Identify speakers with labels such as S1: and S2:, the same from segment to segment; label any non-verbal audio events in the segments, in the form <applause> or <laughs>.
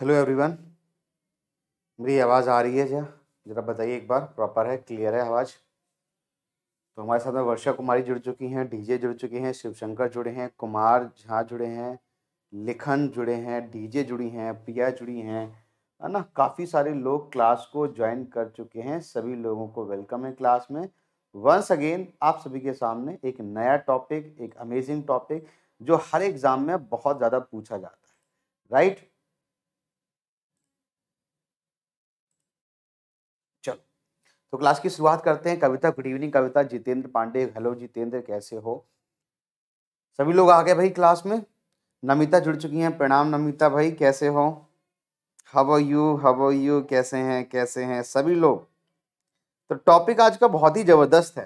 S1: Hello everyone मेरी आवाज़ आ रही है ज़रा ज़रा बताइए एक बार प्रॉपर है क्लियर है आवाज़ तो हमारे साथ में वर्षा कुमारी जुड़ चुकी हैं डीजे जुड़ चुके हैं शिवशंकर जुड़े हैं कुमार झा जुड़े हैं लिखन जुड़े हैं डीजे जुड़ी हैं प्रिया जुड़ी हैं है ना काफ़ी सारे लोग क्लास को ज्वाइन कर चुके हैं सभी लोगों को वेलकम है क्लास में वंस अगेन आप सभी के सामने एक नया टॉपिक एक अमेजिंग टॉपिक जो हर एग्ज़ाम में बहुत ज़्यादा पूछा जाता है राइट तो क्लास की शुरुआत करते हैं Kavita good evening Kavita Jitendra Pandey hello Jitendra कैसे हो सभी लोग आ गए भाई क्लास में नमिता जुड़ चुकी हैं प्रणाम नमिता भाई कैसे हो हव यू हव यू कैसे हैं कैसे हैं सभी लोग तो टॉपिक आज का बहुत ही ज़बरदस्त है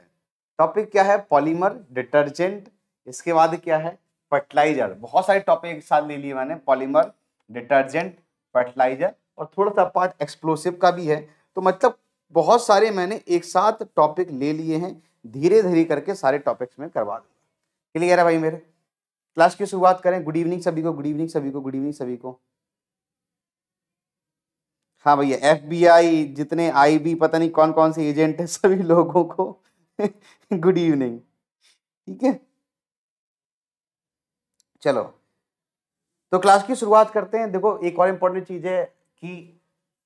S1: टॉपिक क्या है पॉलीमर डिटर्जेंट इसके बाद क्या है फर्टिलाइजर बहुत सारे टॉपिक एक साथ ले लिए मैंने पॉलीमर डिटर्जेंट फर्टिलाइजर और थोड़ा सा पार्ट एक्सप्लोसिव का भी है तो मतलब बहुत सारे मैंने एक साथ टॉपिक ले लिए हैं धीरे धीरे करके सारे टॉपिक्स में करवा दूंगा क्लियर है भाई मेरे क्लास की शुरुआत करें गुड इवनिंग सभी को गुड इवनिंग सभी को गुड इवनिंग सभी को हाँ भैया एफबीआई जितने आईबी पता नहीं कौन कौन से एजेंट है सभी लोगों को गुड इवनिंग ठीक है चलो तो क्लास की शुरुआत करते हैं देखो एक और इम्पोर्टेंट चीज़ है कि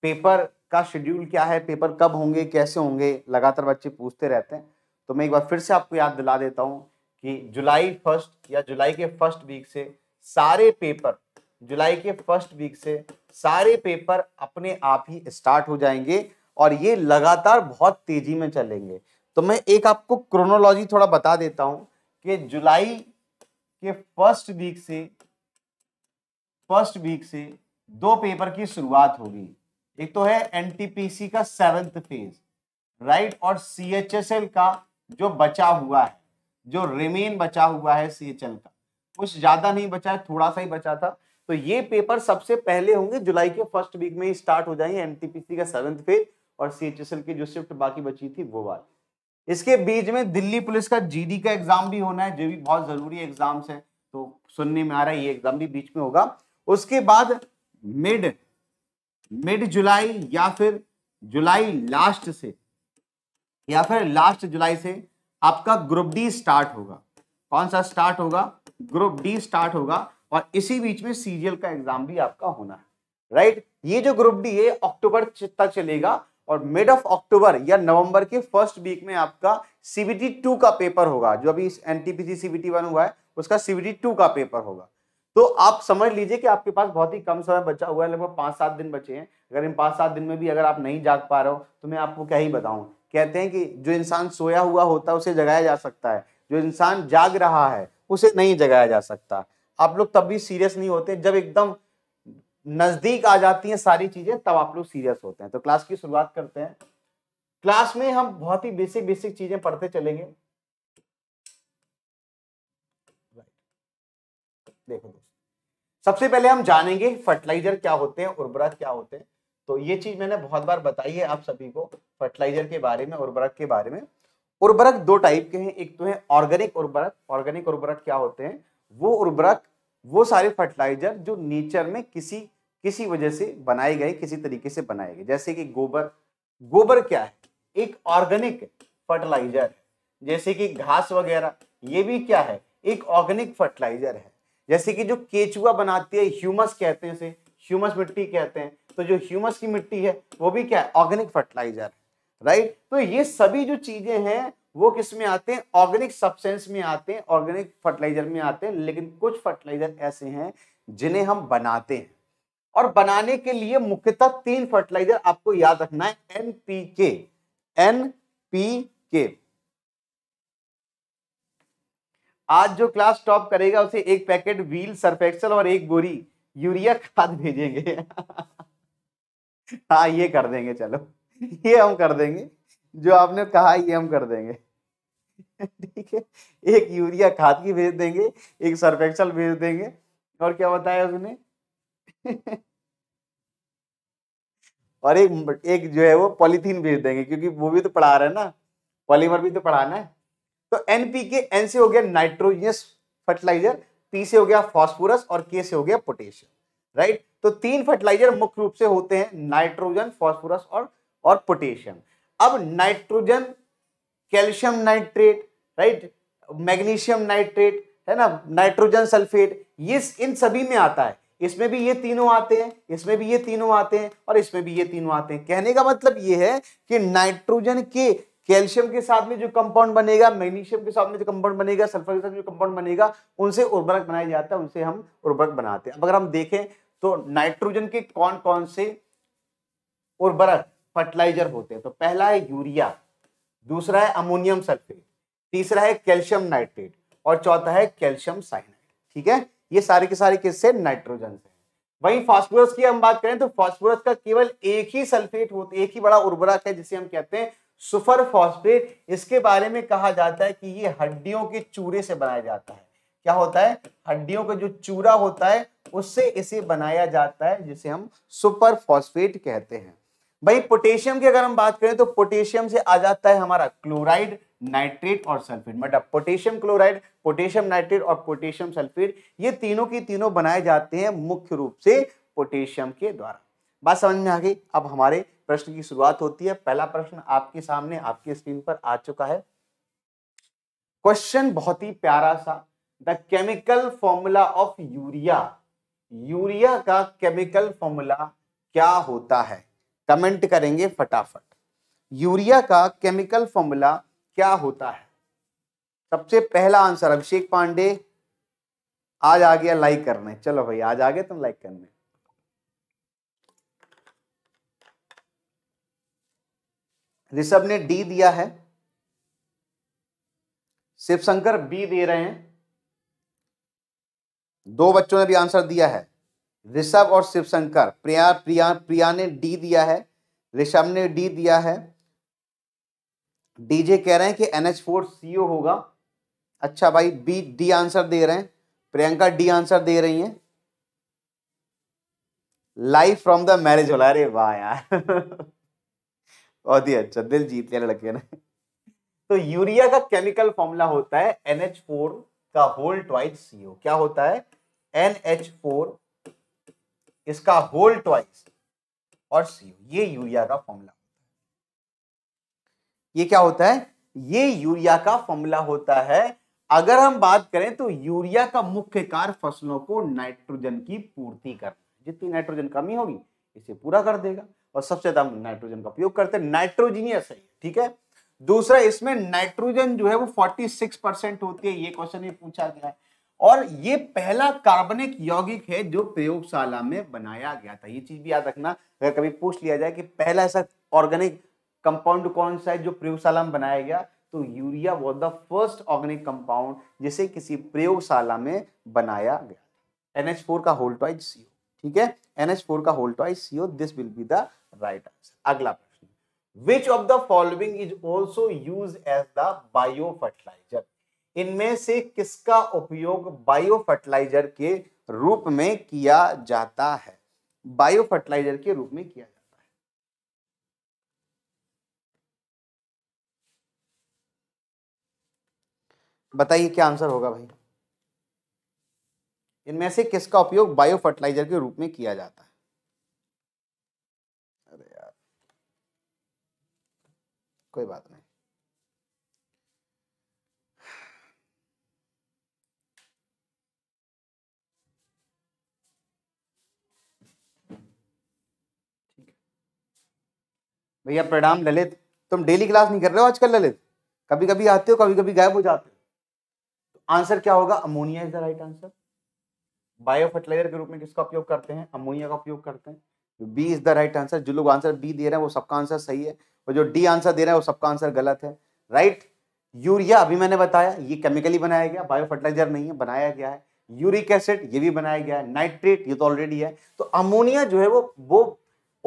S1: पेपर का शेड्यूल क्या है पेपर कब होंगे कैसे होंगे लगातार बच्चे पूछते रहते हैं तो मैं एक बार फिर से आपको याद दिला देता हूँ कि जुलाई फर्स्ट या जुलाई के फर्स्ट वीक से सारे पेपर जुलाई के फर्स्ट वीक से सारे पेपर अपने आप ही स्टार्ट हो जाएंगे और ये लगातार बहुत तेजी में चलेंगे तो मैं एक आपको क्रोनोलॉजी थोड़ा बता देता हूं कि जुलाई के फर्स्ट वीक से फर्स्ट वीक से दो पेपर की शुरुआत होगी एक तो है एनटीपीसी का सेवेंथ फेज राइट और सीएचएसएल का जो बचा हुआ है जो रिमेन बचा हुआ है सीएचएल का कुछ ज्यादा नहीं बचा है थोड़ा सा ही बचा था तो ये पेपर सबसे पहले होंगे जुलाई के फर्स्ट वीक में ही स्टार्ट हो जाएंगे एनटीपीसी का सेवेंथ फेज और सीएचएसएल की जो शिफ्ट बाकी बची थी वो बात इसके बीच में दिल्ली पुलिस का जीडी का एग्जाम भी होना है जो भी बहुत जरूरी एग्जाम्स है तो सुनने में आ रहा है ये एग्जाम भी बीच में होगा उसके बाद मिड मिड जुलाई या फिर जुलाई लास्ट से या फिर लास्ट जुलाई से आपका ग्रुप डी स्टार्ट होगा कौन सा स्टार्ट होगा ग्रुप डी स्टार्ट होगा और इसी बीच में सीजीएल का एग्जाम भी आपका होना है राइट ये जो ग्रुप डी है अक्टूबर तक चलेगा और मिड ऑफ अक्टूबर या नवंबर के फर्स्ट वीक में आपका सीबीटी टू का पेपर होगा जो अभी एनटीपीसी सीबीटी वन हुआ है उसका सीबीटी टू का पेपर होगा तो आप समझ लीजिए कि आपके पास बहुत ही कम समय बचा हुआ है लगभग पाँच सात दिन बचे हैं अगर इन पाँच सात दिन में भी अगर आप नहीं जाग पा रहे हो तो मैं आपको क्या ही बताऊँ कहते हैं कि जो इंसान सोया हुआ होता है उसे जगाया जा सकता है जो इंसान जाग रहा है उसे नहीं जगाया जा सकता आप लोग तब भी सीरियस नहीं होते जब एकदम नज़दीक आ जाती हैं सारी चीज़ें तब आप लोग सीरियस होते हैं तो क्लास की शुरुआत करते हैं क्लास में हम बहुत ही बेसिक बेसिक चीज़ें पढ़ते चलेंगे देखो दोस्त सबसे पहले हम जानेंगे फर्टिलाइजर क्या होते हैं उर्वरक क्या होते हैं तो ये चीज मैंने बहुत बार बताई है आप सभी को फर्टिलाइजर के बारे में उर्वरक के बारे में उर्वरक दो टाइप के हैं एक तो है ऑर्गेनिक उर्वरक ऑर्गेनिक उर्वरक क्या होते हैं वो उर्वरक वो सारे फर्टिलाइजर जो नेचर में किसी किसी वजह से बनाए गए किसी तरीके से बनाए गए जैसे कि गोबर गोबर क्या है एक ऑर्गेनिक फर्टिलाइजर जैसे कि घास वगैरह ये भी क्या है एक ऑर्गेनिक फर्टिलाइजर है जैसे कि जो केचुआ बनाती है ह्यूमस कहते हैं उसे ह्यूमस मिट्टी कहते हैं तो जो ह्यूमस की मिट्टी है वो भी क्या है ऑर्गेनिक फर्टिलाइजर है राइट तो ये सभी जो चीजें हैं वो किस में आते हैं ऑर्गेनिक सब्सटेंस में आते हैं ऑर्गेनिक फर्टिलाइजर में आते हैं लेकिन कुछ फर्टिलाइजर ऐसे हैं जिन्हें हम बनाते हैं और बनाने के लिए मुख्यतः तीन फर्टिलाइजर आपको याद रखना है N P K N P K आज जो क्लास टॉप करेगा उसे एक पैकेट व्हील सरफेक्सल और एक बोरी यूरिया खाद भेजेंगे <laughs> हाँ ये कर देंगे चलो <laughs> ये हम कर देंगे जो आपने कहा ये हम कर देंगे <laughs> ठीक है एक यूरिया खाद की भेज देंगे एक सरफेक्सल भेज देंगे और क्या बताया उसने और एक एक जो है वो पॉलीथीन भेज देंगे क्योंकि वो भी तो पढ़ा रहे है ना पॉलीमर भी तो पढ़ाना है तो एनपीके एन से हो गया नाइट्रोजनस फर्टिलाइजर पी से हो गया फॉस्फोरस और के से हो गया पोटेशियम राइट तो तीन फर्टिलाइजर मुख्य रूप से होते हैं नाइट्रोजन फॉस्फोरस और और पोटेशियम अब nitrogen calcium nitrate right magnesium nitrate है ना नाइट्रोजन सल्फेट ये इन सभी में आता है इसमें भी ये तीनों आते हैं इसमें भी ये तीनों आते हैं और इसमें भी ये तीनों आते हैं कहने का मतलब ये है कि नाइट्रोजन के कैल्शियम के साथ में जो कंपाउंड बनेगा मैग्नीशियम के साथ में जो कंपाउंड बनेगा सल्फर के साथ जो कंपाउंड बनेगा उनसे उर्वरक बनाया जाता है उनसे हम उर्वरक बनाते हैं अब अगर हम देखें तो नाइट्रोजन के कौन कौन से उर्वरक फर्टिलाइजर होते हैं तो पहला है यूरिया दूसरा है अमोनियम सल्फेट तीसरा है कैल्शियम नाइट्रेट और चौथा है कैल्शियम साइनाइड ठीक है ये सारे के सारे किससे नाइट्रोजन से वहीं फास्फोरस की हम बात करें तो फास्फोरस का केवल एक ही सल्फेट होता है एक ही बड़ा उर्वरक है जिसे हम कहते हैं सुपर फॉस्फेट इसके बारे में कहा जाता है कि ये हड्डियों के चूरे से बनाया जाता है क्या होता है हड्डियों का जो चूरा होता है उससे इसे बनाया जाता है जिसे हम सुपर फॉस्फेट कहते हैं भाई पोटेशियम की अगर हम बात करें तो पोटेशियम से आ जाता है हमारा क्लोराइड नाइट्रेट और सल्फेट मतलब पोटेशियम क्लोराइड पोटेशियम नाइट्रेट और पोटेशियम सल्फेट ये तीनों की तीनों बनाए जाते हैं मुख्य रूप से पोटेशियम के द्वारा बात समझ में आ गई अब हमारे प्रश्न की शुरुआत होती है पहला प्रश्न आपके सामने आपकी स्क्रीन पर आ चुका है क्वेश्चन बहुत ही प्यारा सा the chemical formula of urea urea का केमिकल फॉर्मूला क्या होता है कमेंट करेंगे फटाफट यूरिया का केमिकल फॉर्मूला क्या होता है सबसे पहला आंसर अभिषेक पांडे आज आ गया लाइक करने चलो भाई आज आ गए तुम लाइक करने ऋषभ ने डी दिया है शिवशंकर बी दे रहे हैं दो बच्चों ने भी आंसर दिया है ऋषभ और शिवशंकर प्रिया प्रिया प्रिया ने डी दिया है ऋषभ ने डी दिया है डीजे कह रहे हैं कि N H four C O होगा अच्छा भाई बी डी आंसर दे रहे हैं प्रियंका डी आंसर दे रही हैं लाइफ फ्रॉम द मैरिज हो अरे वाह यार <laughs> बहुत ही अच्छा दिल जीत लिया लड़के ने तो यूरिया का केमिकल फॉर्मूला होता है एन एच फोर का होल ट्वाइस सी ओ क्या होता है एन एच फोर इसका होल ट्वाइस और सीओ ये यूरिया का फॉर्मूला ये क्या होता है ये यूरिया का फॉर्मूला होता है अगर हम बात करें तो यूरिया का मुख्य कार्य फसलों को नाइट्रोजन की पूर्ति करना जितनी नाइट्रोजन कमी होगी इसे पूरा कर देगा और सबसे ज्यादा नाइट्रोजन का उपयोग करते हैं नाइट्रोजीनियस है ठीक है दूसरा इसमें नाइट्रोजन जो है वो 46 परसेंट होती है ये क्वेश्चन ये पूछा गया है और ये पहला कार्बनिक यौगिक है जो प्रयोगशाला में बनाया गया था ये चीज भी याद रखना अगर कभी पूछ लिया जाए कि पहला ऐसा ऑर्गेनिक कंपाउंड कौन सा है जो प्रयोगशाला में बनाया गया तो urea was the first organic compound जिसे किसी प्रयोगशाला में बनाया गया एनएच फोर का होल्टॉइज सीओ ठीक है एनएच फोर का whole twice CO this will be the right answer अगला प्रश्न which of the following is also use as the bio fertilizer इनमें से किसका उपयोग बायो फर्टिलाइजर के रूप में किया जाता है बायो फर्टिलाइजर के रूप में किया जाता है बताइए क्या आंसर होगा भाई इनमें से किसका उपयोग बायो फर्टिलाइजर के रूप में किया जाता है कोई बात नहीं भैया प्रणाम ललित तुम डेली क्लास नहीं कर रहे हो आजकल ललित कभी कभी आते हो कभी कभी गायब हो जाते हो तो आंसर क्या होगा ammonia is the right answer bio fertilizer के रूप में किसका उपयोग करते हैं अमोनिया का उपयोग करते हैं B is the right answer जो लोग आंसर बी दे रहे हैं वो सबका आंसर सही है जो डी आंसर दे रहे हैं वो सबका आंसर गलत है राइट यूरिया अभी मैंने बताया ये केमिकली बनाया गया बायो फर्टिलाइजर नहीं है बनाया गया है यूरिक एसिड ये भी बनाया गया है नाइट्रेट ये तो ऑलरेडी है तो अमोनिया जो है वो वो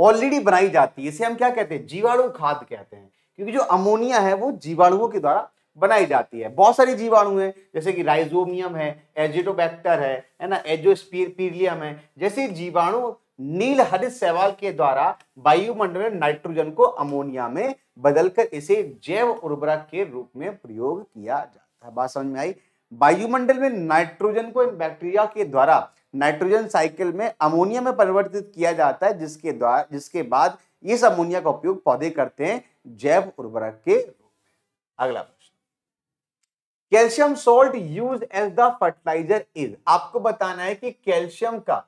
S1: ऑलरेडी बनाई जाती है इसे हम क्या कहते हैं जीवाणु खाद कहते हैं क्योंकि जो अमोनिया है वो जीवाणुओं के द्वारा बनाई जाती है बहुत सारी जीवाणु हैं जैसे कि राइजोमियम है एजिटोबैक्टर है है ना एजोस्पीरियम है जैसे जीवाणु नील हरित सहवाल के द्वारा वायुमंडल में नाइट्रोजन को अमोनिया में बदलकर इसे जैव उर्वरक के रूप में प्रयोग किया जाता है बात समझ में आई वायुमंडल में नाइट्रोजन को बैक्टीरिया के द्वारा नाइट्रोजन साइकिल में अमोनिया में परिवर्तित किया जाता है जिसके द्वारा जिसके बाद इस अमोनिया का उपयोग पौधे करते हैं जैव उर्वरक के रूप में अगला प्रश्न calcium salt use as the fertilizer is आपको बताना है कि कैल्शियम का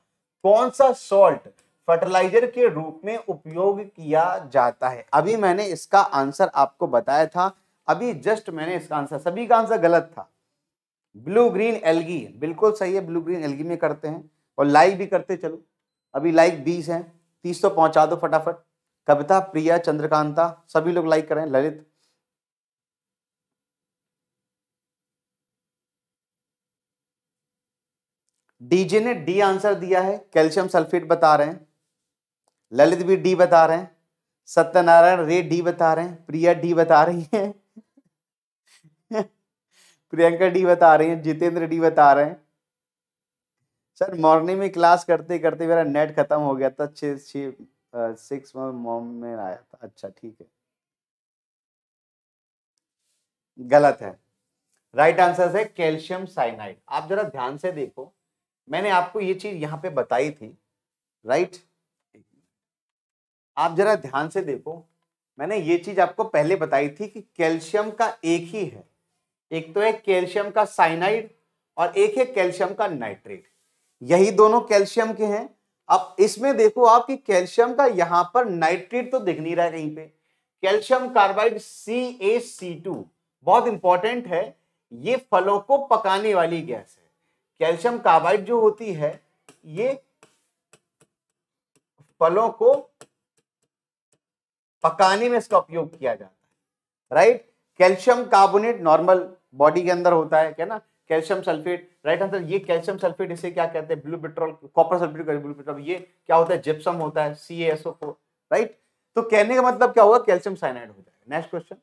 S1: कौन सा सॉल्ट फर्टिलाइजर के रूप में उपयोग किया जाता है अभी मैंने इसका आंसर आपको बताया था अभी जस्ट मैंने इसका आंसर सभी का आंसर गलत था ब्लू ग्रीन एलगी बिल्कुल सही है ब्लू ग्रीन एलगी में करते हैं और लाइक भी करते चलो अभी लाइक बीस है तीस तो पहुंचा दो फटाफट कविता प्रिया चंद्रकांता सभी लोग लाइक करें ललित डीजे ने डी आंसर दिया है कैल्शियम सल्फेट बता रहे हैं ललित भी डी बता रहे हैं सत्यनारायण रे डी बता रहे हैं प्रिया डी बता रही है प्रियंका डी बता रही है जितेंद्र डी बता रहे हैं सर मॉर्निंग में क्लास करते करते मेरा नेट खत्म हो गया था छे छः सिक्स मॉम में आया था अच्छा ठीक है गलत है राइट आंसर है कैल्शियम साइनाइड आप जरा ध्यान से देखो मैंने आपको ये चीज़ यहाँ पे बताई थी राइट आप जरा ध्यान से देखो मैंने ये चीज़ आपको पहले बताई थी कि कैल्शियम का एक ही है एक तो है कैल्शियम का साइनाइड और एक है कैल्शियम का नाइट्रेट यही दोनों कैल्शियम के हैं अब इसमें देखो आप कि कैल्शियम का यहाँ पर नाइट्रेट तो दिख नहीं रहा है कहीं पे calcium carbide C A C two बहुत इंपॉर्टेंट है ये फलों को पकाने वाली गैस है कैल्शियम कार्बाइड जो होती है ये फलों को पकाने में इसका उपयोग किया जाता है right calcium carbonate normal body के अंदर होता है क्या ना कैल्शियम सल्फेट राइट आंसर ये कैल्शियम सल्फेट इसे क्या कहते हैं blue petrol copper sulphate blue petrol ये क्या होता है जिप्सम होता है C S O four right तो कहने का मतलब क्या होगा कैल्शियम साइनाइड हो जाएगा नेक्स्ट क्वेश्चन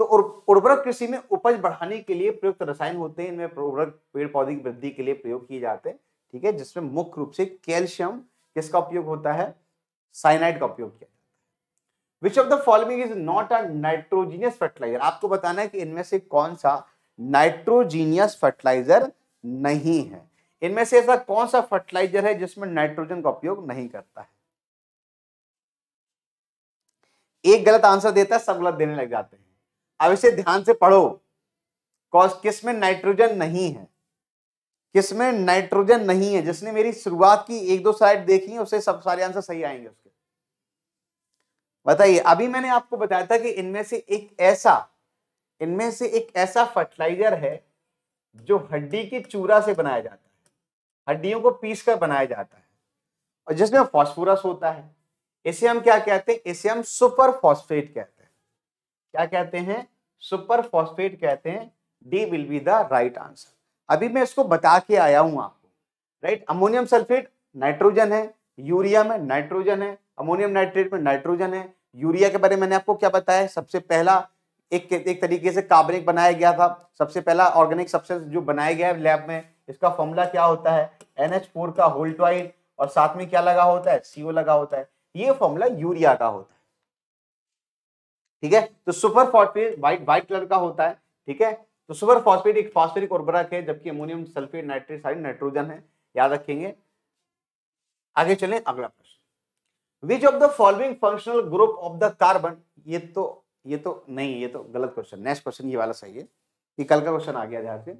S1: तो उर्वरक कृषि में उपज बढ़ाने के लिए प्रयुक्त रसायन होते हैं इनमें उर्वरक पेड़ पौधे की वृद्धि के लिए प्रयोग किए जाते हैं ठीक है जिसमें मुख्य रूप से कैल्शियम किसका उपयोग होता है साइनाइड का उपयोग किया जाता है which of the following is not a nitrogenous fertilizer आपको बताना है कि इनमें से कौन सा नाइट्रोजीनियस फर्टिलाइजर नहीं है इनमें से ऐसा कौन सा फर्टिलाइजर है जिसमें नाइट्रोजन का उपयोग नहीं करता है एक गलत आंसर देता है सब गलत देने लग जाते हैं अब इसे ध्यान से पढ़ो कॉज किस में नाइट्रोजन नहीं है किस में नाइट्रोजन नहीं है जिसने मेरी शुरुआत की एक दो साइड देखी उसे सब सारे आंसर सही आएंगे उसके बताइए अभी मैंने आपको बताया था कि इनमें से एक ऐसा इनमें से एक ऐसा फर्टिलाइजर है जो हड्डी के चूरा से बनाया जाता है हड्डियों को पीस कर बनाया जाता है और जिसमें फॉस्फोरस होता है इसे हम क्या कहते हैं इसे हम सुपर फॉस्फेट कहते हैं क्या कहते हैं सुपर फॉस्फेट कहते हैं D will be the right answer अभी मैं इसको बता के आया हूं आपको राइट अमोनियम सल्फेट नाइट्रोजन है यूरिया में नाइट्रोजन है अमोनियम नाइट्रेट में नाइट्रोजन है यूरिया के बारे में मैंने आपको क्या बताया सबसे पहला एक एक तरीके से कार्बनिक बनाया गया था सबसे पहला ऑर्गेनिक सब्सटेंस जो बनाया गया है लैब में इसका फॉर्मूला क्या होता है एन का होल्ट और साथ में क्या लगा होता है सीओ लगा होता है ये फॉर्मूला यूरिया का होता है ठीक है तो super phosphate white white colour का होता है ठीक है तो सुपर फॉस्फेट एक फॉस्फेरिक उर्वरक है जबकि ammonium sulphate nitrate side nitrogen है याद रखेंगे आगे चले अगला प्रश्न which of the following functional group of the carbon ये तो ये तो नहीं ये तो गलत क्वेश्चन नेक्स्ट क्वेश्चन ये वाला सही है कि कल का क्वेश्चन आ गया ध्यान से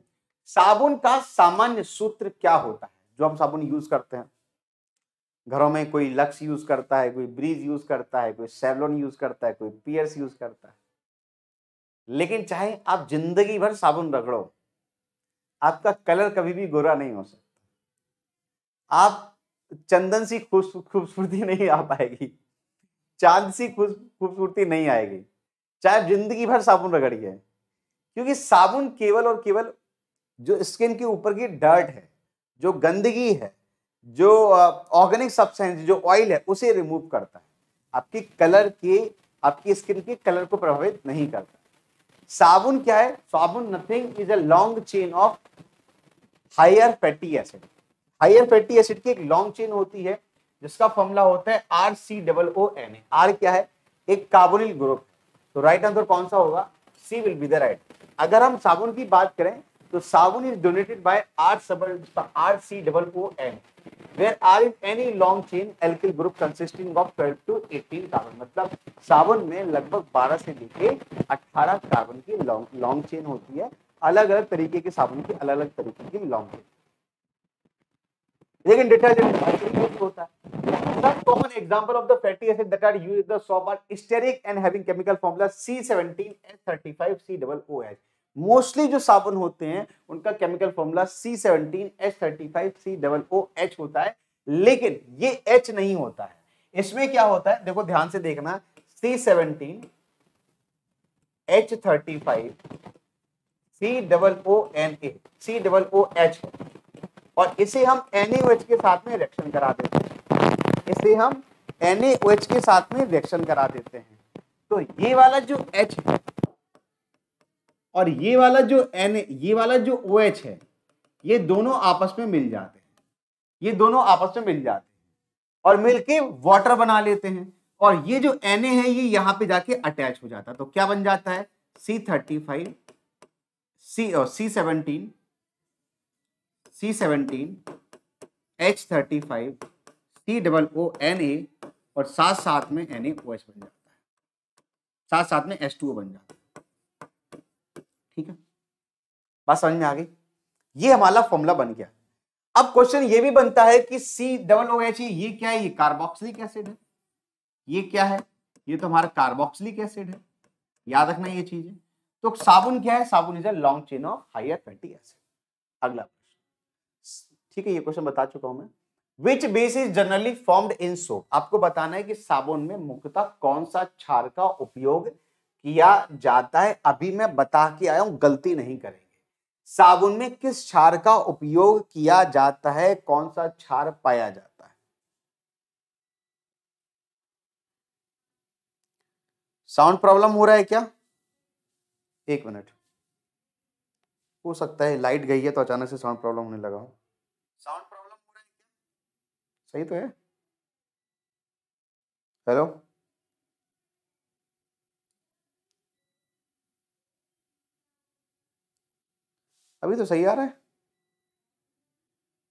S1: साबुन का सामान्य सूत्र क्या होता है जो हम साबुन यूज करते हैं घरों में कोई लक्स यूज़ करता है कोई ब्रीज यूज़ करता है कोई सेवलोन यूज़ करता है कोई पियर्स यूज़ करता है लेकिन चाहे आप जिंदगी भर साबुन रगड़ो आपका कलर कभी भी गोरा नहीं हो सकता आप चंदन सी खूबसूरती <laughs> नहीं आ पाएगी चांद सी खूबसूरती नहीं आएगी चाहे जिंदगी भर साबुन रगड़िए क्योंकि साबुन केवल और केवल जो स्किन के ऊपर की डर्ट है जो गंदगी है जो ऑर्गेनिक सब्सटेंस जो ऑयल है उसे रिमूव करता है आपकी कलर की आपकी स्किन के कलर को प्रभावित नहीं करता साबुन क्या है साबुन nothing is a long chain of higher fatty acid higher fatty acid की एक लॉन्ग चेन होती है जिसका फॉर्मूला होता है R C double O N A R क्या है एक कार्बोनिल ग्रुप तो राइट आंसर कौन सा होगा C will be the right अगर हम साबुन की बात करें तो साबुन इज डोनेटेड बाय आर सबल R C double O N there R in any long chain alkyl group consisting of twelve to eighteen carbon मतलब साबुन में लगभग 12 से लेके 18 कार्बन की लॉन्ग लॉन्ग चेन होती है अलग अलग तरीके के साबुन की अलग अलग तरीके की लॉन्ग चेन लेकिन डिटर्जेंट होता है सब common example of the fatty acid that are mostly जो साबुन होते हैं उनका chemical formula C seventeen H thirty five C double O H होता है लेकिन ये एच नहीं होता है इसमें क्या होता है देखो ध्यान से देखना C seventeen H thirty five C double O N A C double O H और इसे हम एन एच के साथ में रिएक्शन करा देते हैं इसे हम एन एच के साथ में रिएक्शन करा देते हैं तो ये वाला जो एच है और ये वाला जो एन ये वाला जो ओ OH एच है ये दोनों आपस में मिल जाते हैं ये दोनों आपस में मिल जाते हैं और मिलके वाटर बना लेते हैं और ये जो एन है ये यहाँ पे जाके अटैच हो जाता है तो क्या बन जाता है सी थर्टी फाइव सी और C seventeen C seventeen H thirty five C double O N A और साथ साथ में एन ए ओ एच बन जाता है साथ साथ में एच टू ओ बन जाता है ठीक है बात समझ में आ गई ये हमारा फॉर्मूला बन गया अब क्वेश्चन ये भी बनता है कि सी डबल हो गया ये क्या है ये कार्बोक्सिलिक एसिड है ये क्या है ये तो हमारा कार्बोक्सिलिक एसिड है याद रखना ये चीज है तो साबुन क्या है साबुन is a long chain of higher fatty acid अगला क्वेश्चन ठीक है ये क्वेश्चन बता चुका हूं मैं which base is generally formed in soap आपको बताना है कि साबुन में मुख्यतः कौन सा छार का उपयोग किया जाता है अभी मैं बता के आया हूं गलती नहीं करेंगे साबुन में किस क्षार का उपयोग किया जाता है कौन सा क्षार पाया जाता है साउंड प्रॉब्लम हो रहा है क्या एक मिनट हो सकता है लाइट गई है तो अचानक से साउंड प्रॉब्लम होने लगा हो साउंड प्रॉब्लम हो रहा है क्या सही तो है हेलो अभी तो सही आ रहा है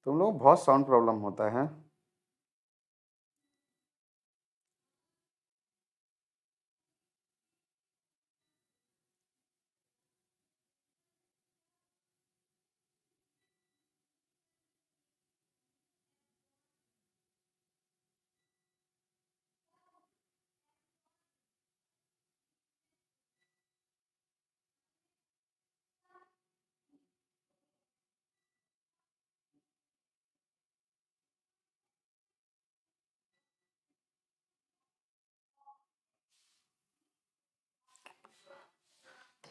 S1: तुम लोग बहुत साउंड प्रॉब्लम होता है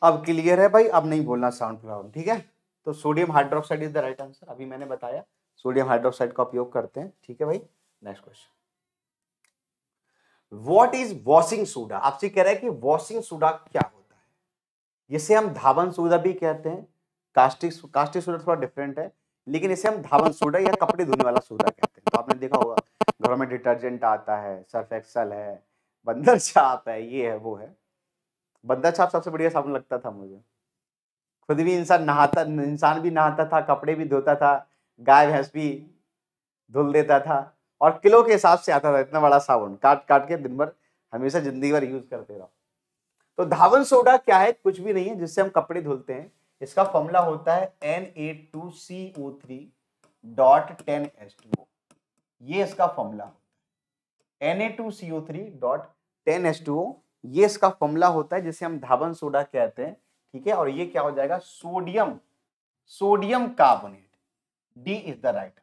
S1: अब क्लियर है भाई अब नहीं बोलना साउंड प्रॉब्लम ठीक है तो sodium hydroxide is the right answer अभी मैंने बताया सोडियम हाइड्रोक्साइड का उपयोग करते हैं ठीक है भाई next question what is washing soda आपसे कह रहे हैं कि वॉशिंग सोडा क्या होता है जिसे हम धावन सोडा भी कहते हैं कास्टिक कास्टिक सोडा थोड़ा डिफरेंट है लेकिन इसे हम धावन सोडा या कपड़े धोने वाला सोडा कहते हैं तो आपने देखा होगा घरों में डिटर्जेंट आता है सर्फ एक्सल है बंदर छाप <laughs> है ये है वो है बद्दा छाप सबसे बढ़िया साबुन लगता था मुझे खुद भी इंसान नहाता इंसान भी नहाता था कपड़े भी धोता था गाय भैंस भी धुल देता था और किलो के हिसाब से आता था इतना बड़ा साबुन काट काट के दिन भर हमेशा जिंदगी भर यूज करते रहो तो धावन सोडा क्या है कुछ भी नहीं है जिससे हम कपड़े धुलते हैं इसका फॉर्मूला होता है N A two C O three dot ten S two O ये इसका formula N A two C O three dot ten S two O ये इसका फॉर्मूला होता है जिसे हम धावन सोडा कहते हैं ठीक है और ये क्या हो जाएगा sodium sodium carbonate D is the right answer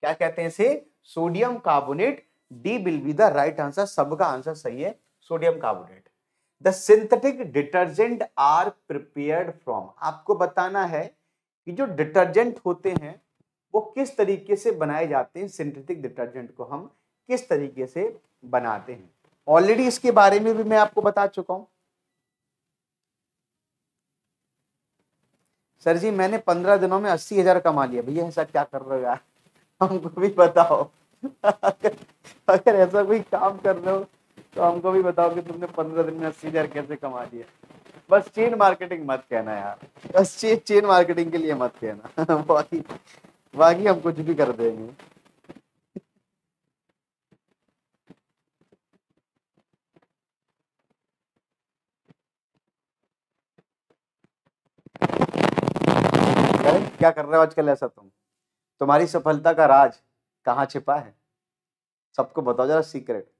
S1: क्या कहते हैं इसे sodium carbonate D will be the right answer सबका आंसर सही है sodium carbonate the synthetic detergent are prepared from आपको बताना है कि जो डिटर्जेंट होते हैं वो किस तरीके से बनाए जाते हैं सिंथेटिक डिटर्जेंट को हम किस तरीके से बनाते हैं ऑलरेडी इसके बारे में भी मैं आपको बता चुका हूं सर जी मैंने पंद्रह दिनों में अस्सी हजार कमा लिया भैया ऐसा क्या कर रहे हो यार हमको भी बताओ अगर, ऐसा कोई काम कर रहे हो तो हमको भी बताओ कि तुमने पंद्रह दिन में अस्सी हजार कैसे कमा लिया बस चेन मार्केटिंग मत कहना यार बस चेन मार्केटिंग के लिए मत कहना <laughs> बाकी बाकी हम कुछ भी कर देंगे क्या कर रहे हो आजकल ऐसा तुम तुम्हारी सफलता का राज कहाँ छिपा है सबको बताओ जरा secret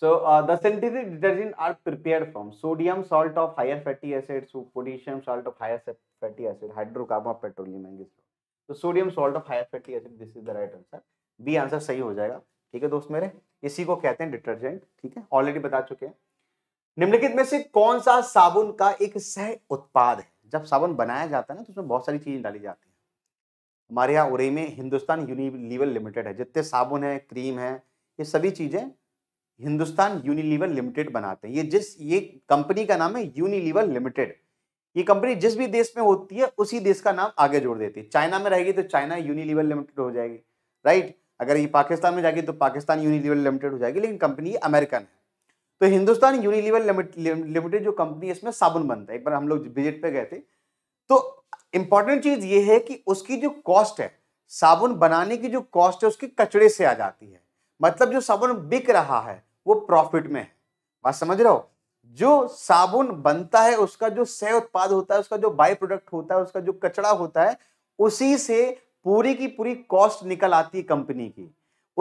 S1: so the uh, the detergent are prepared from sodium salt of higher fatty acid potassium salt of higher fatty acid hydrocarbon of petroleum of petroleum तो sodium salt of higher fatty acid this is the right answer B answer सही हो जाएगा ठीक है दोस्त मेरे इसी को कहते हैं डिटर्जेंट ठीक है ऑलरेडी बता चुके हैं निम्नलिखित में से कौन सा साबुन का एक सह उत्पाद है जब साबुन बनाया जाता है ना तो उसमें बहुत सारी चीज़ें डाली जाती हैं हमारे यहाँ उरई में हिंदुस्तान यूनिलीवर लिमिटेड है जितने साबुन है क्रीम है ये सभी चीज़ें हिंदुस्तान यूनिलीवर लिमिटेड बनाते हैं ये जिस ये कंपनी का नाम है यूनिलीवर लिमिटेड ये कंपनी जिस भी देश में होती है उसी देश का नाम आगे जोड़ देती है चाइना में रहेगी तो चाइना यूनिलीवर लिमिटेड हो जाएगी राइट अगर ये पाकिस्तान में जाएगी तो पाकिस्तान यूनिलीवर लिमिटेड हो जाएगी लेकिन कंपनी अमेरिकन है तो हिंदुस्तान यूनिलीवर लिमिटेड जो कंपनी इसमें साबुन बनता है एक बार हम लोग विजिट पे गए थे तो इंपॉर्टेंट चीज ये है कि उसकी जो कॉस्ट है साबुन बनाने की जो कॉस्ट है उसकी कचड़े से आ जाती है मतलब जो साबुन बिक रहा है वो प्रॉफिट में है बात समझ रहे हो जो साबुन बनता है उसका जो सह उत्पाद होता है उसका जो बाय प्रोडक्ट होता है उसका जो कचड़ा होता है उसी से पूरी की पूरी कॉस्ट निकल आती है कंपनी की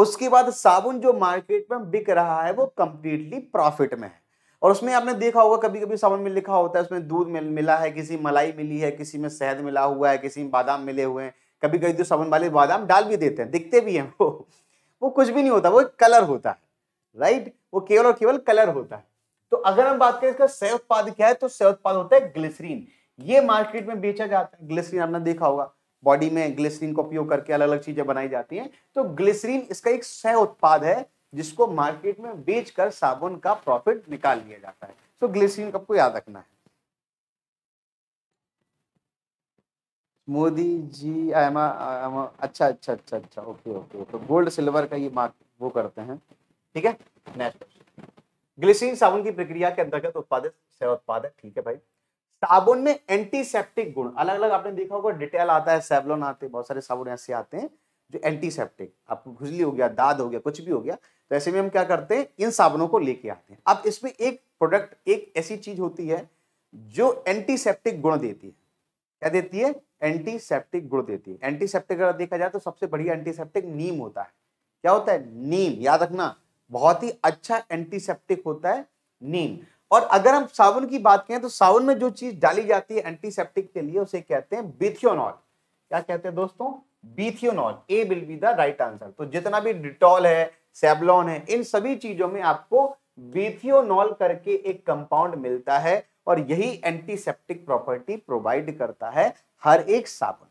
S1: उसके बाद साबुन जो मार्केट में बिक रहा है वो कंप्लीटली प्रॉफिट में है और उसमें आपने देखा होगा कभी कभी साबुन में लिखा होता है उसमें दूध मिला है किसी मलाई मिली है किसी में शहद मिला हुआ है किसी में बादाम मिले हुए हैं कभी कभी जो तो साबुन वाले बादाम डाल भी देते हैं दिखते भी हैं वो वो कुछ भी नहीं होता वो एक कलर होता है राइट वो केवल और केवल कलर होता है तो अगर हम बात करें इसका सह उत्पाद क्या है तो सह उत्पाद होता है ग्लिसरीन ये मार्केट में बेचा जाता है ग्लिसरीन आपने देखा होगा बॉडी में ग्लिसरीन का उपयोग करके अलग अलग चीज़ें बनाई जाती हैं तो ग्लिसरीन इसका एक सह उत्पाद है जिसको मार्केट में बेचकर साबुन का प्रॉफिट निकाल लिया जाता है तो ग्लिसरीन का आपको याद रखना है मोदी जी आयमा अच्छा अच्छा अच्छा अच्छा ओके ओके तो गोल्ड सिल्वर का ये मार्क वो करते हैं ठीक है नेक्स्ट ग्लिसरीन साबुन की प्रक्रिया के अंतर्गत उत्पादित सह उत्पाद है ठीक है भाई साबुन में एंटीसेप्टिक गुण अलग अलग आपने देखा होगा डिटेल आता है सेवलोन आते हैं बहुत सारे साबुन ऐसे आते हैं जो एंटीसेप्टिक आपको खुजली हो गया दाद हो गया कुछ भी हो गया तो ऐसे में हम क्या करते हैं इन साबुनों को लेके आते हैं अब इसमें एक प्रोडक्ट एक ऐसी चीज होती है जो एंटीसेप्टिक गुण देती है क्या देती है एंटीसेप्टिक गुण देती है एंटीसेप्टिक अगर देखा जाए तो सबसे बढ़िया एंटीसेप्टिक नीम होता है क्या होता है नीम याद रखना बहुत ही अच्छा एंटीसेप्टिक होता है नीम और अगर हम साबुन की बात करें तो साबुन में जो चीज डाली जाती है एंटीसेप्टिक के लिए उसे कहते हैं बिथियोनॉल क्या कहते हैं दोस्तों bithionol A will be the right answer तो जितना भी डिटॉल है सेबलॉन है इन सभी चीजों में आपको बीथियोनॉल करके एक कंपाउंड मिलता है और यही एंटीसेप्टिक प्रॉपर्टी प्रोवाइड करता है हर एक साबुन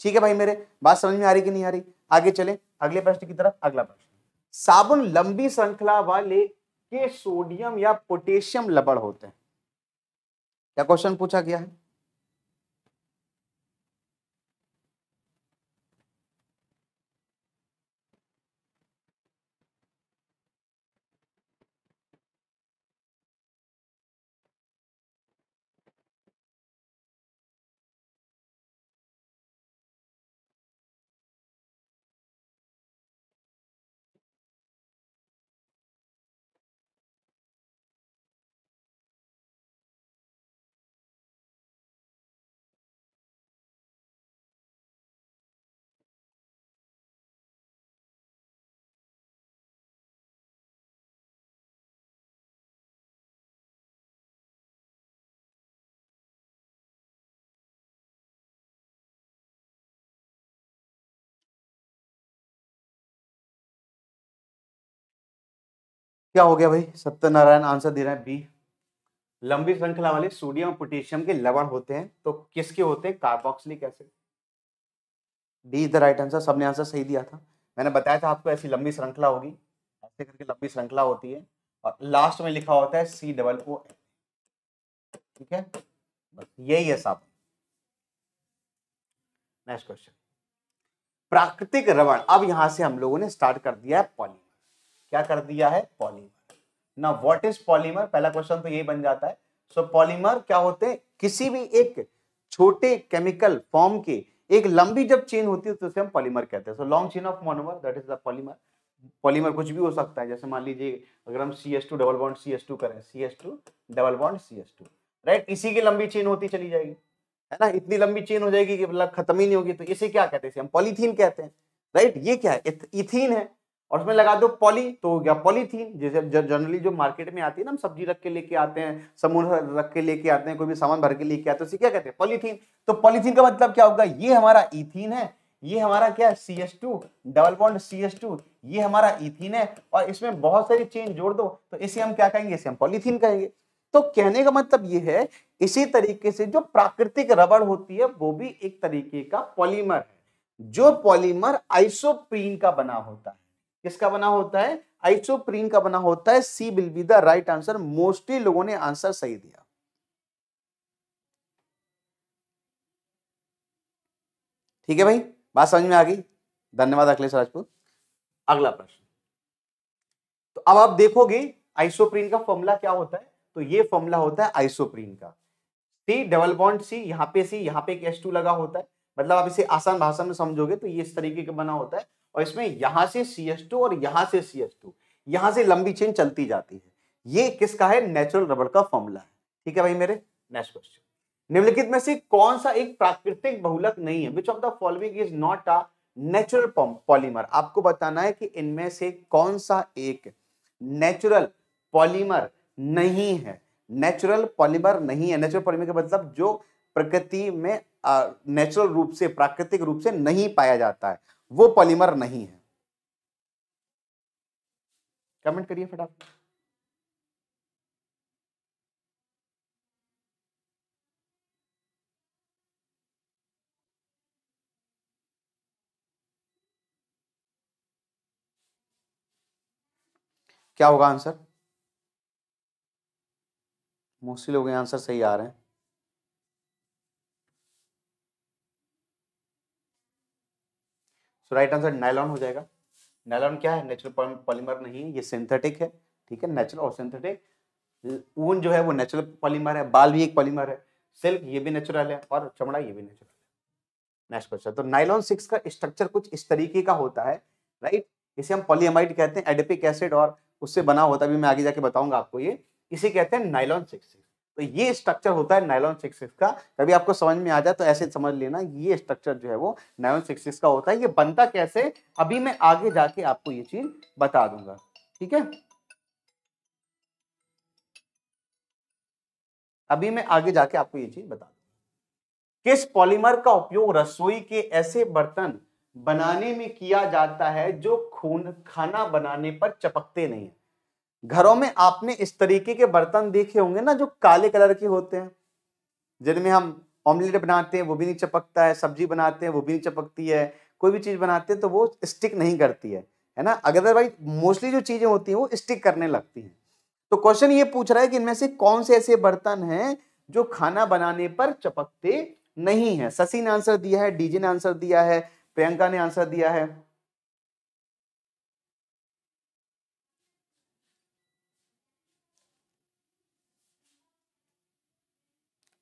S1: ठीक है भाई मेरे बात समझ में आ रही कि नहीं आ रही आगे चले अगले प्रश्न की तरफ अगला प्रश्न साबुन लंबी श्रृंखला वाले के सोडियम या पोटेशियम लबड़ होते हैं क्या क्वेश्चन पूछा गया है क्या हो गया भाई सत्यनारायण आंसर दे रहे हैं बी लंबी श्रृंखला वाले सोडियम पोटेशियम के लवण होते हैं तो किसके होते हैं carboxylic acid D is the right answer सबने आंसर सही दिया था मैंने बताया था आपको ऐसी लंबी श्रृंखला होगी ऐसे करके लंबी श्रृंखला होती है और लास्ट में लिखा होता है सी डबल ओ ठीक है बस यही है साहब नेक्स्ट क्वेश्चन प्राकृतिक रवण अब यहां से हम लोगों ने स्टार्ट कर दिया है पॉली क्या कर दिया है पॉलीमर ना व्हाट इज पॉलीमर पहला क्वेश्चन तो यही बन जाता है सो so, पॉलीमर क्या होते हैं किसी भी एक छोटे केमिकल फॉर्म के एक लंबी जब चेन होती है तो उसे हम पॉलीमर कहते हैं so long chain of monomer that is the polymer polymer कुछ भी हो सकता है जैसे मान लीजिए अगर हम C S two double bond C S two करें C S two double bond C S two right इसी की लंबी चेन होती चली जाएगी है ना इतनी लंबी चेन हो जाएगी कि मतलब खत्म ही नहीं होगी तो इसे क्या कहते हैं हम पॉलीथीन कहते हैं राइट ये क्या है इथीन है और उसमें लगा दो पॉली तो हो गया पॉलीथीन जैसे जनरली जो मार्केट में आती है ना हम सब्जी रख के लेके आते हैं समोसा रख के लेके आते हैं कोई भी सामान भर के लेके आते हैं उसे क्या कहते हैं पॉलीथीन तो पॉलीथीन का मतलब क्या होगा ये हमारा इथीन है ये हमारा क्या है C S two double bond C S two ये हमारा इथीन है और इसमें बहुत सारी चेन जोड़ दो तो इसे हम क्या कहेंगे इसे हम पॉलीथीन कहेंगे तो कहने का मतलब ये है इसी तरीके से जो प्राकृतिक रबड़ होती है वो भी एक तरीके का पॉलीमर है जो पॉलीमर आइसोप्रीन का बना होता है किसका बना होता है आइसोप्रीन का बना होता है C will be the right answer mostly लोगों ने आंसर सही दिया ठीक है भाई बात समझ में आ गई धन्यवाद अखिलेश राजपूत अगला प्रश्न तो अब आप देखोगे आइसोप्रीन का फॉर्मूला क्या होता है तो ये फॉर्मूला होता है आइसोप्रीन का सी डबल बॉन्ड सी यहां पे सी यहाँ पे एक एस टू लगा होता है मतलब आप इसे आसान भाषा में समझोगे तो ये इस तरीके का बना होता है और इसमें यहां से सी एस टू और यहां से सी एस टू यहाँ से लंबी चेन चलती जाती है ये किसका है नेचुरल रबड़ का फॉर्मूला है ठीक है भाई मेरे नेक्स्ट क्वेश्चन निम्नलिखित में से कौन सा एक प्राकृतिक बहुलक नहीं है which of the following is not a natural polymer आपको बताना है कि इनमें से कौन सा एक नेचुरल पॉलीमर नहीं है नेचुरल पॉलीमर नहीं है नेचुरल पॉलीमर का मतलब जो प्रकृति में नेचुरल रूप से प्राकृतिक रूप से नहीं पाया जाता है वो पॉलीमर नहीं है कमेंट करिए फटाफट क्या होगा आंसर मोस्टली लोग आंसर सही आ रहे हैं सो राइट आंसर नायलॉन हो जाएगा नायलॉन क्या है नेचुरल पॉलीमर नहीं है ये सिंथेटिक है ठीक है नेचुरल और सिंथेटिक ऊन जो है वो नेचुरल पॉलीमर है बाल भी एक पॉलीमर है सिल्क ये भी नेचुरल है और चमड़ा ये भी नेचुरल है नेक्स्ट क्वेश्चन तो नाइलॉन सिक्स का स्ट्रक्चर कुछ इस तरीके का होता है राइट इसे हम पॉलीमाइड कहते हैं एडेपिक एसिड और उससे बना होता है मैं आगे जाके बताऊंगा आपको ये इसे कहते हैं नाइलॉन सिक्स तो ये स्ट्रक्चर होता है नाइलॉन सिक्सिक्स का कभी आपको समझ में आ जाए तो ऐसे समझ लेना ये स्ट्रक्चर जो है वो नाइलॉन सिक्सिक्स का होता है ये बनता कैसे अभी मैं आगे जाके आपको ये चीज बता दूंगा ठीक है अभी मैं आगे जाके आपको ये चीज बता दूंगा किस पॉलीमर का उपयोग रसोई के ऐसे बर्तन बनाने में किया जाता है जो खून खाना बनाने पर चपकते नहीं है घरों में आपने इस तरीके के बर्तन देखे होंगे ना जो काले कलर के होते हैं जिनमें हम ऑमलेट बनाते हैं वो भी नहीं चपकता है सब्जी बनाते हैं वो भी नहीं चपकती है कोई भी चीज़ बनाते हैं तो वो स्टिक नहीं करती है है ना अदरवाइज मोस्टली जो चीज़ें होती हैं वो स्टिक करने लगती हैं तो क्वेश्चन ये पूछ रहा है कि इनमें से कौन से ऐसे बर्तन हैं जो खाना बनाने पर चपकते नहीं है शशि ने आंसर दिया है डीजे ने आंसर दिया है प्रियंका ने आंसर दिया है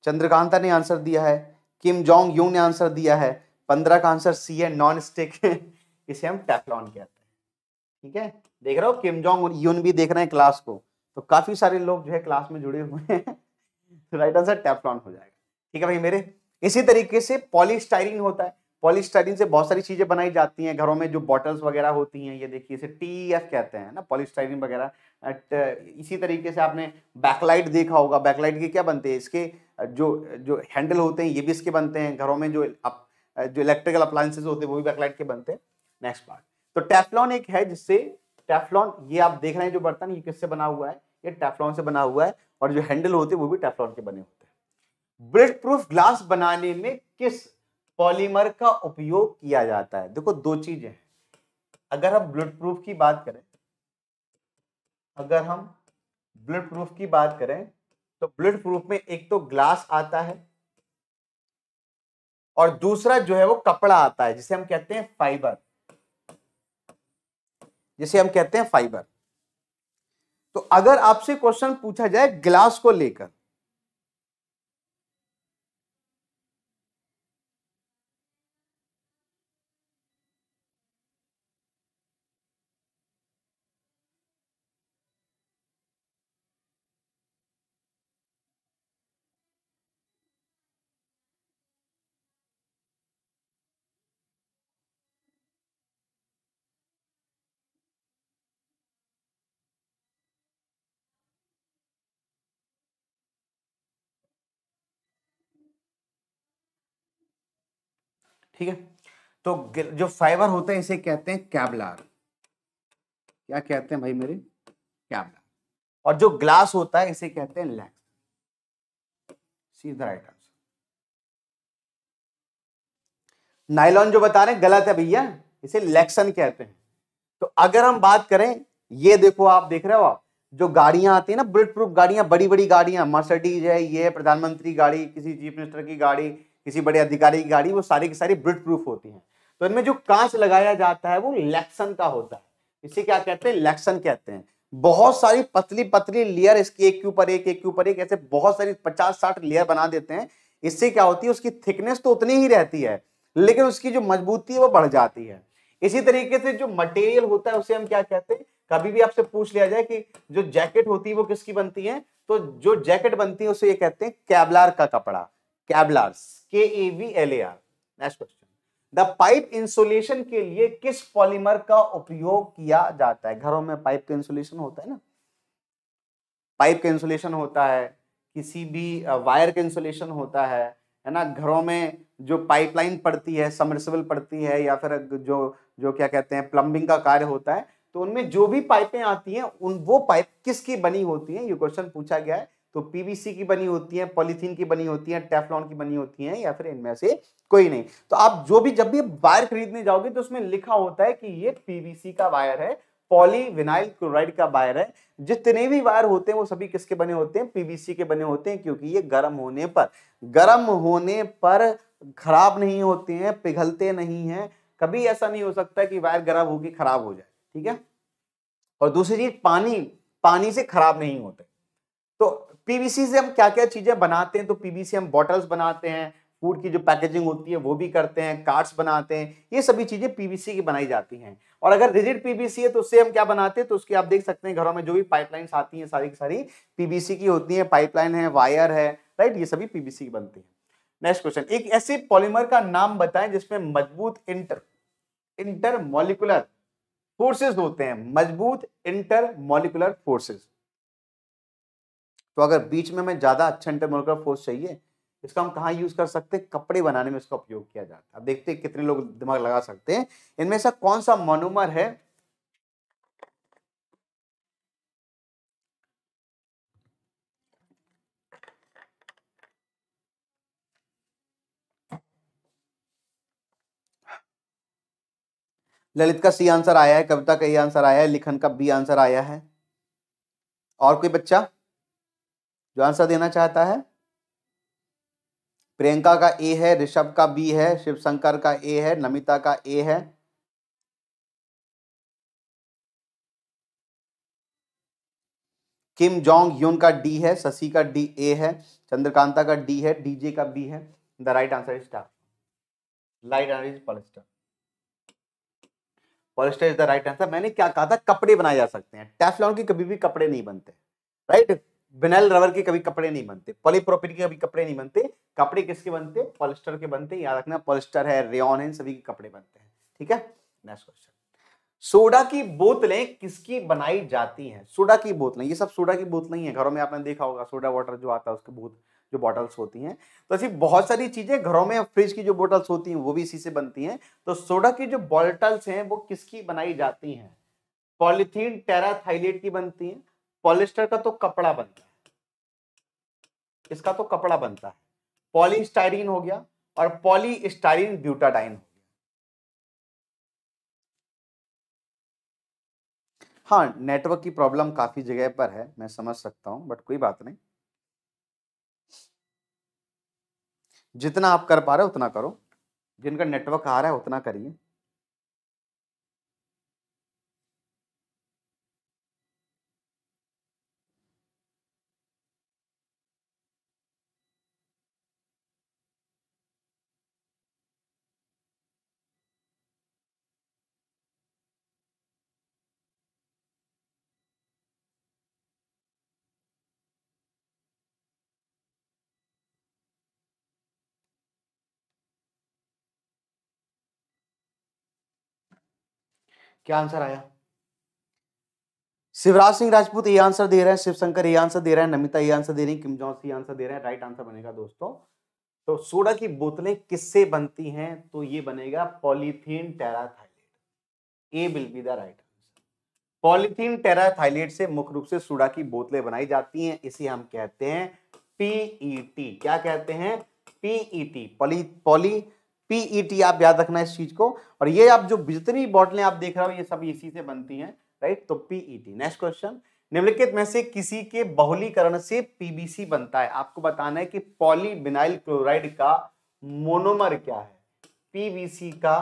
S1: चंद्रकांता ने आंसर दिया है किम जोंग यूंग ने आंसर दिया है पंद्रह का आंसर सी है नॉन स्टिक इसे हम टेफलॉन कहते हैं ठीक है देख रहे हो किम जोंग यून भी देख रहे हैं क्लास को तो काफी सारे लोग जो है क्लास में जुड़े हुए हैं राइट आंसर टेफलॉन हो जाएगा ठीक है भाई मेरे इसी तरीके से पॉलिस्टाइरिन होता है पॉलिस्टाइरिन से बहुत सारी चीजें बनाई जाती हैं घरों में जो बॉटल्स वगैरह होती हैं ये देखिए इसे टी e कहते हैं ना पॉलिस्टाइरिन वगैरह Uh, इसी तरीके से आपने बैकलाइट देखा होगा बैकलाइट के क्या बनते हैं इसके uh, जो जो हैंडल होते हैं ये भी इसके बनते हैं घरों में जो अप, uh, जो इलेक्ट्रिकल अप्लायंसेज होते हैं वो भी बैकलाइट के बनते हैं नेक्स्ट पार्ट तो टेफलॉन एक है जिससे टेफलॉन ये आप देख रहे हैं जो बर्तन ये किससे बना हुआ है ये टेफलॉन से बना हुआ है और जो हैंडल होते हैं वो भी टेफलॉन के बने होते हैं ब्रेड प्रूफ ग्लास बनाने में किस पॉलीमर का उपयोग किया जाता है देखो दो चीजें हैं अगर हम ब्लड प्रूफ की बात करें अगर हम बुलेट प्रूफ की बात करें तो बुलेट प्रूफ में एक तो ग्लास आता है और दूसरा जो है वो कपड़ा आता है जिसे हम कहते हैं फाइबर जिसे हम कहते हैं फाइबर तो अगर आपसे क्वेश्चन पूछा जाए ग्लास को लेकर ठीक है तो जो फाइबर होते हैं इसे कहते हैं कैबलार क्या कहते हैं भाई मेरे कैबलार और जो ग्लास होता है इसे कहते हैं लैक्स C the right answer nylon जो बता रहे हैं गलत है भैया इसे लेक्सन कहते हैं तो अगर हम बात करें ये देखो आप देख रहे हो आप जो गाड़ियां आती है ना बुलेट प्रूफ गाड़ियां बड़ी बड़ी गाड़ियां मर्सिडीज है ये प्रधानमंत्री गाड़ी किसी चीफ मिनिस्टर की गाड़ी किसी बड़े अधिकारी की गाड़ी वो सारी की सारी ब्रिट प्रूफ होती है तो इनमें जो कांच लगाया जाता है वो लेक्सन का होता है इसे क्या कहते हैं लेक्सन कहते हैं बहुत सारी पतली पतली लेयर इसकी एक के ऊपर एक एक के ऊपर एक ऐसे बहुत सारी पचास साठ लेयर बना देते हैं इससे क्या होती है उसकी थिकनेस तो उतनी ही रहती है लेकिन उसकी जो मजबूती है वो बढ़ जाती है इसी तरीके से जो मटेरियल होता है उसे हम क्या कहते हैं कभी भी आपसे पूछ लिया जाए कि जो जैकेट होती है वो किसकी बनती है तो जो जैकेट बनती है उसे ये कहते हैं कैबलार का कपड़ा कैबलार्स K A V L A R next question the pipe insulation के लिए किस पॉलीमर का उपयोग किया जाता है घरों में पाइप का इंसुलेशन होता है ना पाइप का इंसुलेशन होता है किसी भी वायर का इंसुलेशन होता है है ना घरों में जो पाइपलाइन पड़ती है समरसेबल पड़ती है या फिर जो जो क्या कहते हैं प्लम्बिंग का कार्य होता है तो उनमें जो भी पाइपें आती हैं उन वो पाइप किसकी बनी होती हैं ये क्वेश्चन पूछा गया है तो पीवीसी की बनी होती है पॉलीथीन की बनी होती है टेफलॉन की बनी होती है या फिर इनमें से कोई नहीं तो आप जो भी जब भी वायर खरीदने जाओगे तो उसमें लिखा होता है कि ये पीवीसी का वायर है पॉलीविनाइल क्लोराइड का वायर है जितने भी वायर होते हैं वो सभी किसके बने होते हैं पीवीसी के बने होते हैं क्योंकि ये गर्म होने पर गर्म होने पर खराब नहीं होते हैं पिघलते नहीं हैं कभी ऐसा नहीं हो सकता कि वायर गर्म होगी खराब हो जाए ठीक है और दूसरी चीज पानी पानी से खराब नहीं होते तो पीवीसी से हम क्या क्या चीजें बनाते हैं तो पीवीसी हम बॉटल्स बनाते हैं फूड की जो पैकेजिंग होती है वो भी करते हैं कार्ड्स बनाते हैं ये सभी चीजें पीवीसी की बनाई जाती हैं और अगर रिजिड पीवीसी है तो उससे हम क्या बनाते हैं तो उसकी आप देख सकते हैं घरों में जो भी पाइपलाइंस आती हैं सारी की सारी पीवीसी की होती है पाइपलाइन है वायर है राइट ये सभी पीवीसी की बनती है नेक्स्ट क्वेश्चन एक ऐसे पॉलीमर का नाम बताएं जिसमें मजबूत इंटर इंटरमोलिकुलर फोर्सेस होते हैं मजबूत इंटरमोलिकुलर फोर्सेस तो अगर बीच में हमें ज़्यादा अच्छा इंटरमोलिकुलर फोर्स चाहिए इसका हम कहाँ यूज़ कर सकते हैं कपड़े बनाने में इसका उपयोग किया जाता है अब देखते हैं कितने लोग दिमाग लगा सकते हैं इनमें से कौन सा मोनोमर है ललित का सी आंसर आया है कविता का ये आंसर आया है लिखन का बी आंसर आया है और कोई बच्चा जो आंसर देना चाहता है प्रियंका का ए है ऋषभ का बी है शिव शंकर का ए है नमिता का ए है किम जोंग यून का डी है शशि का डी ए है चंद्रकांता का डी है डीजे का बी है the right answer is the right answer is polyester polyester is the right answer मैंने क्या कहा था कपड़े बनाए जा सकते हैं टेफलॉन के कभी भी कपड़े नहीं बनते राइट right? बिनाइल रबर के कभी कपड़े नहीं बनते पॉलीप्रोपिन के कभी कपड़े नहीं बनते कपड़े किसके बनते पॉलिस्टर के बनते याद रखना पॉलिस्टर है रेन है सभी के कपड़े बनते हैं ठीक है नेक्स्ट क्वेश्चन सोडा की बोतलें किसकी बनाई जाती हैं सोडा की बोतलें ये सब सोडा की बोतलें ही हैं घरों में आपने देखा होगा सोडा वाटर जो आता है उसके बहुत जो बॉटल्स होती हैं तो ऐसी बहुत सारी चीज़ें घरों में फ्रिज की जो बोटल्स होती हैं वो भी इसी से बनती हैं तो सोडा की जो बॉटल्स हैं वो किसकी बनाई जाती हैं पॉलिथीन टेराथाइलेट की बनती है पॉलिस्टर का तो कपड़ा बनता है इसका तो कपड़ा बनता है पॉलीस्टाइरीन हो गया और पॉलीस्टाइरीन ब्यूटाडाइन हो गया हाँ नेटवर्क की प्रॉब्लम काफी जगह पर है मैं समझ सकता हूं बट कोई बात नहीं जितना आप कर पा रहे हो उतना करो जिनका नेटवर्क आ रहा है उतना करिए क्या आंसर आया शिवराज सिंह राजपूत ये आंसर दे रहे हैं शिवशंकर ये आंसर दे रहे हैं नमिता ये आंसर दे रही है किम जॉन्स ये आंसर दे रहे हैं राइट आंसर बनेगा दोस्तों तो सोडा की बोतलें किससे बनती हैं तो ये बनेगा polythene terephthalate A will be the right answer polythene terephthalate से मुख्य रूप से सोडा की बोतलें बनाई जाती हैं इसे हम कहते हैं पीईटी e क्या कहते हैं PET e poly poly PET e आप याद रखना इस चीज को और ये आप जो जितनी बॉटलें आप देख रहे हो ये सब इसी से बनती हैं राइट तो पीईटी नेक्स्ट क्वेश्चन निम्नलिखित में से किसी के बहुलीकरण से पीबीसी बनता है आपको बताना है कि पॉलीबिनाइल क्लोराइड का मोनोमर क्या है पीबीसी का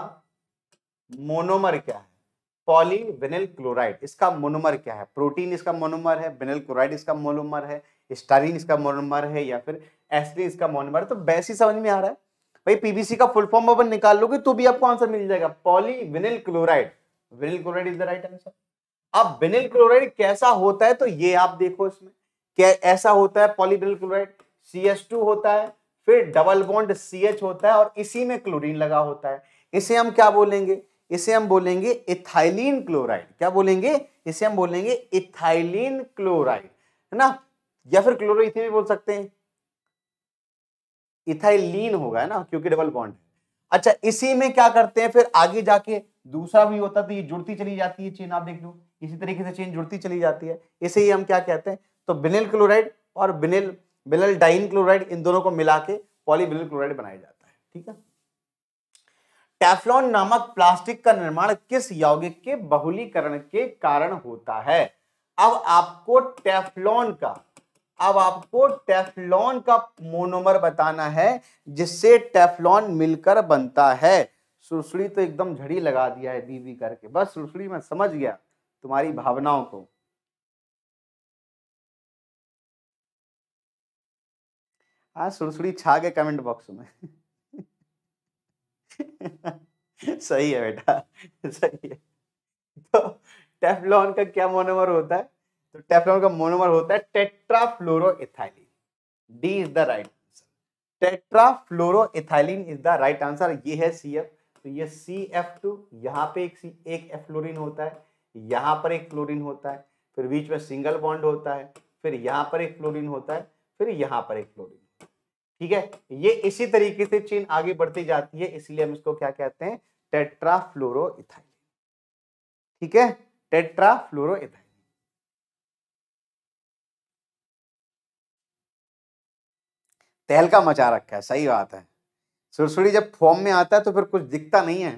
S1: मोनोमर क्या है पॉलीविनिल क्लोराइड इसका मोनोमर क्या है प्रोटीन इसका मोनोमर है बिनल क्लोराइड इसका मोनोमर है स्टारिन इसका मोनोमर है या फिर एस्ट्रीन इसका मोनोमर तो बैसी समझ में आ रहा है भाई पीबीसी का फुल फॉर्म अपन निकाल लोगे तो भी आपको आंसर मिल जाएगा poly vinyl chloride vinyl chloride is the right answer अब विनिल क्लोराइड कैसा होता है तो ये आप देखो इसमें क्या ऐसा होता है पॉलीविनिल क्लोराइड सी होता है फिर डबल बॉन्ड सी होता है और इसी में क्लोरीन लगा होता है इसे हम क्या बोलेंगे इसे हम बोलेंगे इथाइलिन क्लोराइड क्या बोलेंगे इसे हम बोलेंगे इथाइलिन क्लोराइड है ना या फिर क्लोरोइथेन भी बोल सकते हैं इथाइलिन होगा ना क्योंकि डबल बॉन्ड है अच्छा इसी में क्या करते हैं फिर आगे जाके दूसरा भी होता तो ये जुड़ती चली जाती है चेन आप देख लो इसी तरीके से चेन जुड़ती चली जाती है इसे ही हम क्या कहते हैं तो बिनेल क्लोराइड और बिनेल बिनल डाइन क्लोराइड इन दोनों को मिला के पॉलीबिनल क्लोराइड बनाया जाता है ठीक है टेफ्लॉन नामक प्लास्टिक का निर्माण किस यौगिक के बहुलीकरण के कारण होता है अब आपको टेफ्लॉन का अब आपको टेफलॉन का मोनोमर बताना है जिससे टेफलॉन मिलकर बनता है सुरसुड़ी तो एकदम झड़ी लगा दिया है बीवी करके बस सुरसुड़ी मैं समझ गया तुम्हारी भावनाओं को हाँ सुरसुड़ी छा के कमेंट बॉक्स में <laughs> सही है बेटा सही है तो टेफलॉन का क्या मोनोमर होता है तो टेफ्लॉन का मोनोमर होता है tetrafluoroethylene D is the right answer tetrafluoroethylene is the right answer ये है सी एफ तो ये सी एफ टू यहाँ पे एक सी एक एफ्लोरिन होता है यहाँ पर एक फ्लोरिन होता है फिर बीच में सिंगल बॉन्ड होता है फिर यहाँ पर एक फ्लोरिन होता है फिर यहाँ पर एक फ्लोरिन ठीक है ये इसी तरीके से चेन आगे बढ़ती जाती है इसलिए हम इसको क्या कहते हैं टेट्राफ्लोरोइथाइलिन ठीक है टेट्राफ्लोरोइथाइलिन तहलका मचा रखा है सही बात है सुरसुड़ी जब फॉर्म में आता है तो फिर कुछ दिखता नहीं है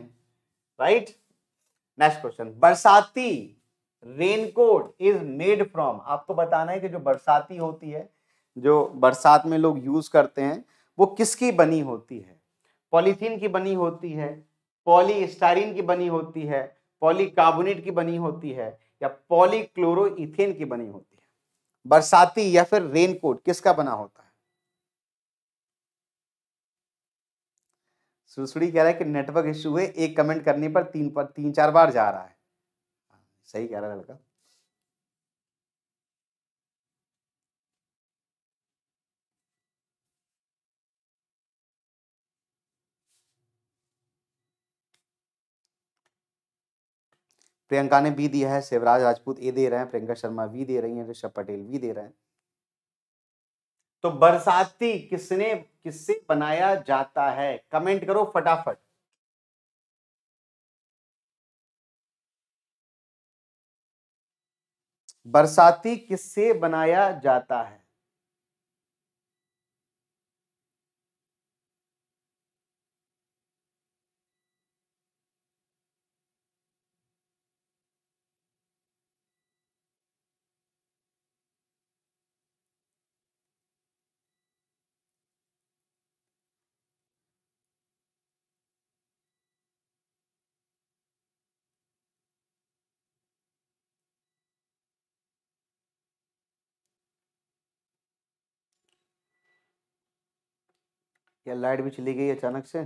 S1: राइट नेक्स्ट क्वेश्चन बरसाती रेनकोट इज मेड फ्रॉम आपको बताना है कि जो बरसाती होती है जो बरसात में लोग यूज करते हैं वो किसकी बनी होती है पॉलीथीन की बनी होती है पॉलीस्टाइरीन की बनी होती है पॉलीकार्बोनेट की बनी होती है या पॉलीक्लोरोइथेन की बनी होती है बरसाती या फिर रेनकोट किसका बना होता है सुरसुड़ी कह रहा है कि नेटवर्क इश्यू है एक कमेंट करने पर तीन पर तीन चार बार जा रहा है सही कह रहा है लड़का प्रियंका ने भी दिया है शिवराज राजपूत ए दे रहे हैं प्रियंका शर्मा भी दे रही हैं ऋषभ पटेल भी दे रहे हैं तो बरसाती किसने किससे बनाया जाता है कमेंट करो फटाफट बरसाती किससे बनाया जाता है क्या लाइट भी चली गई अचानक से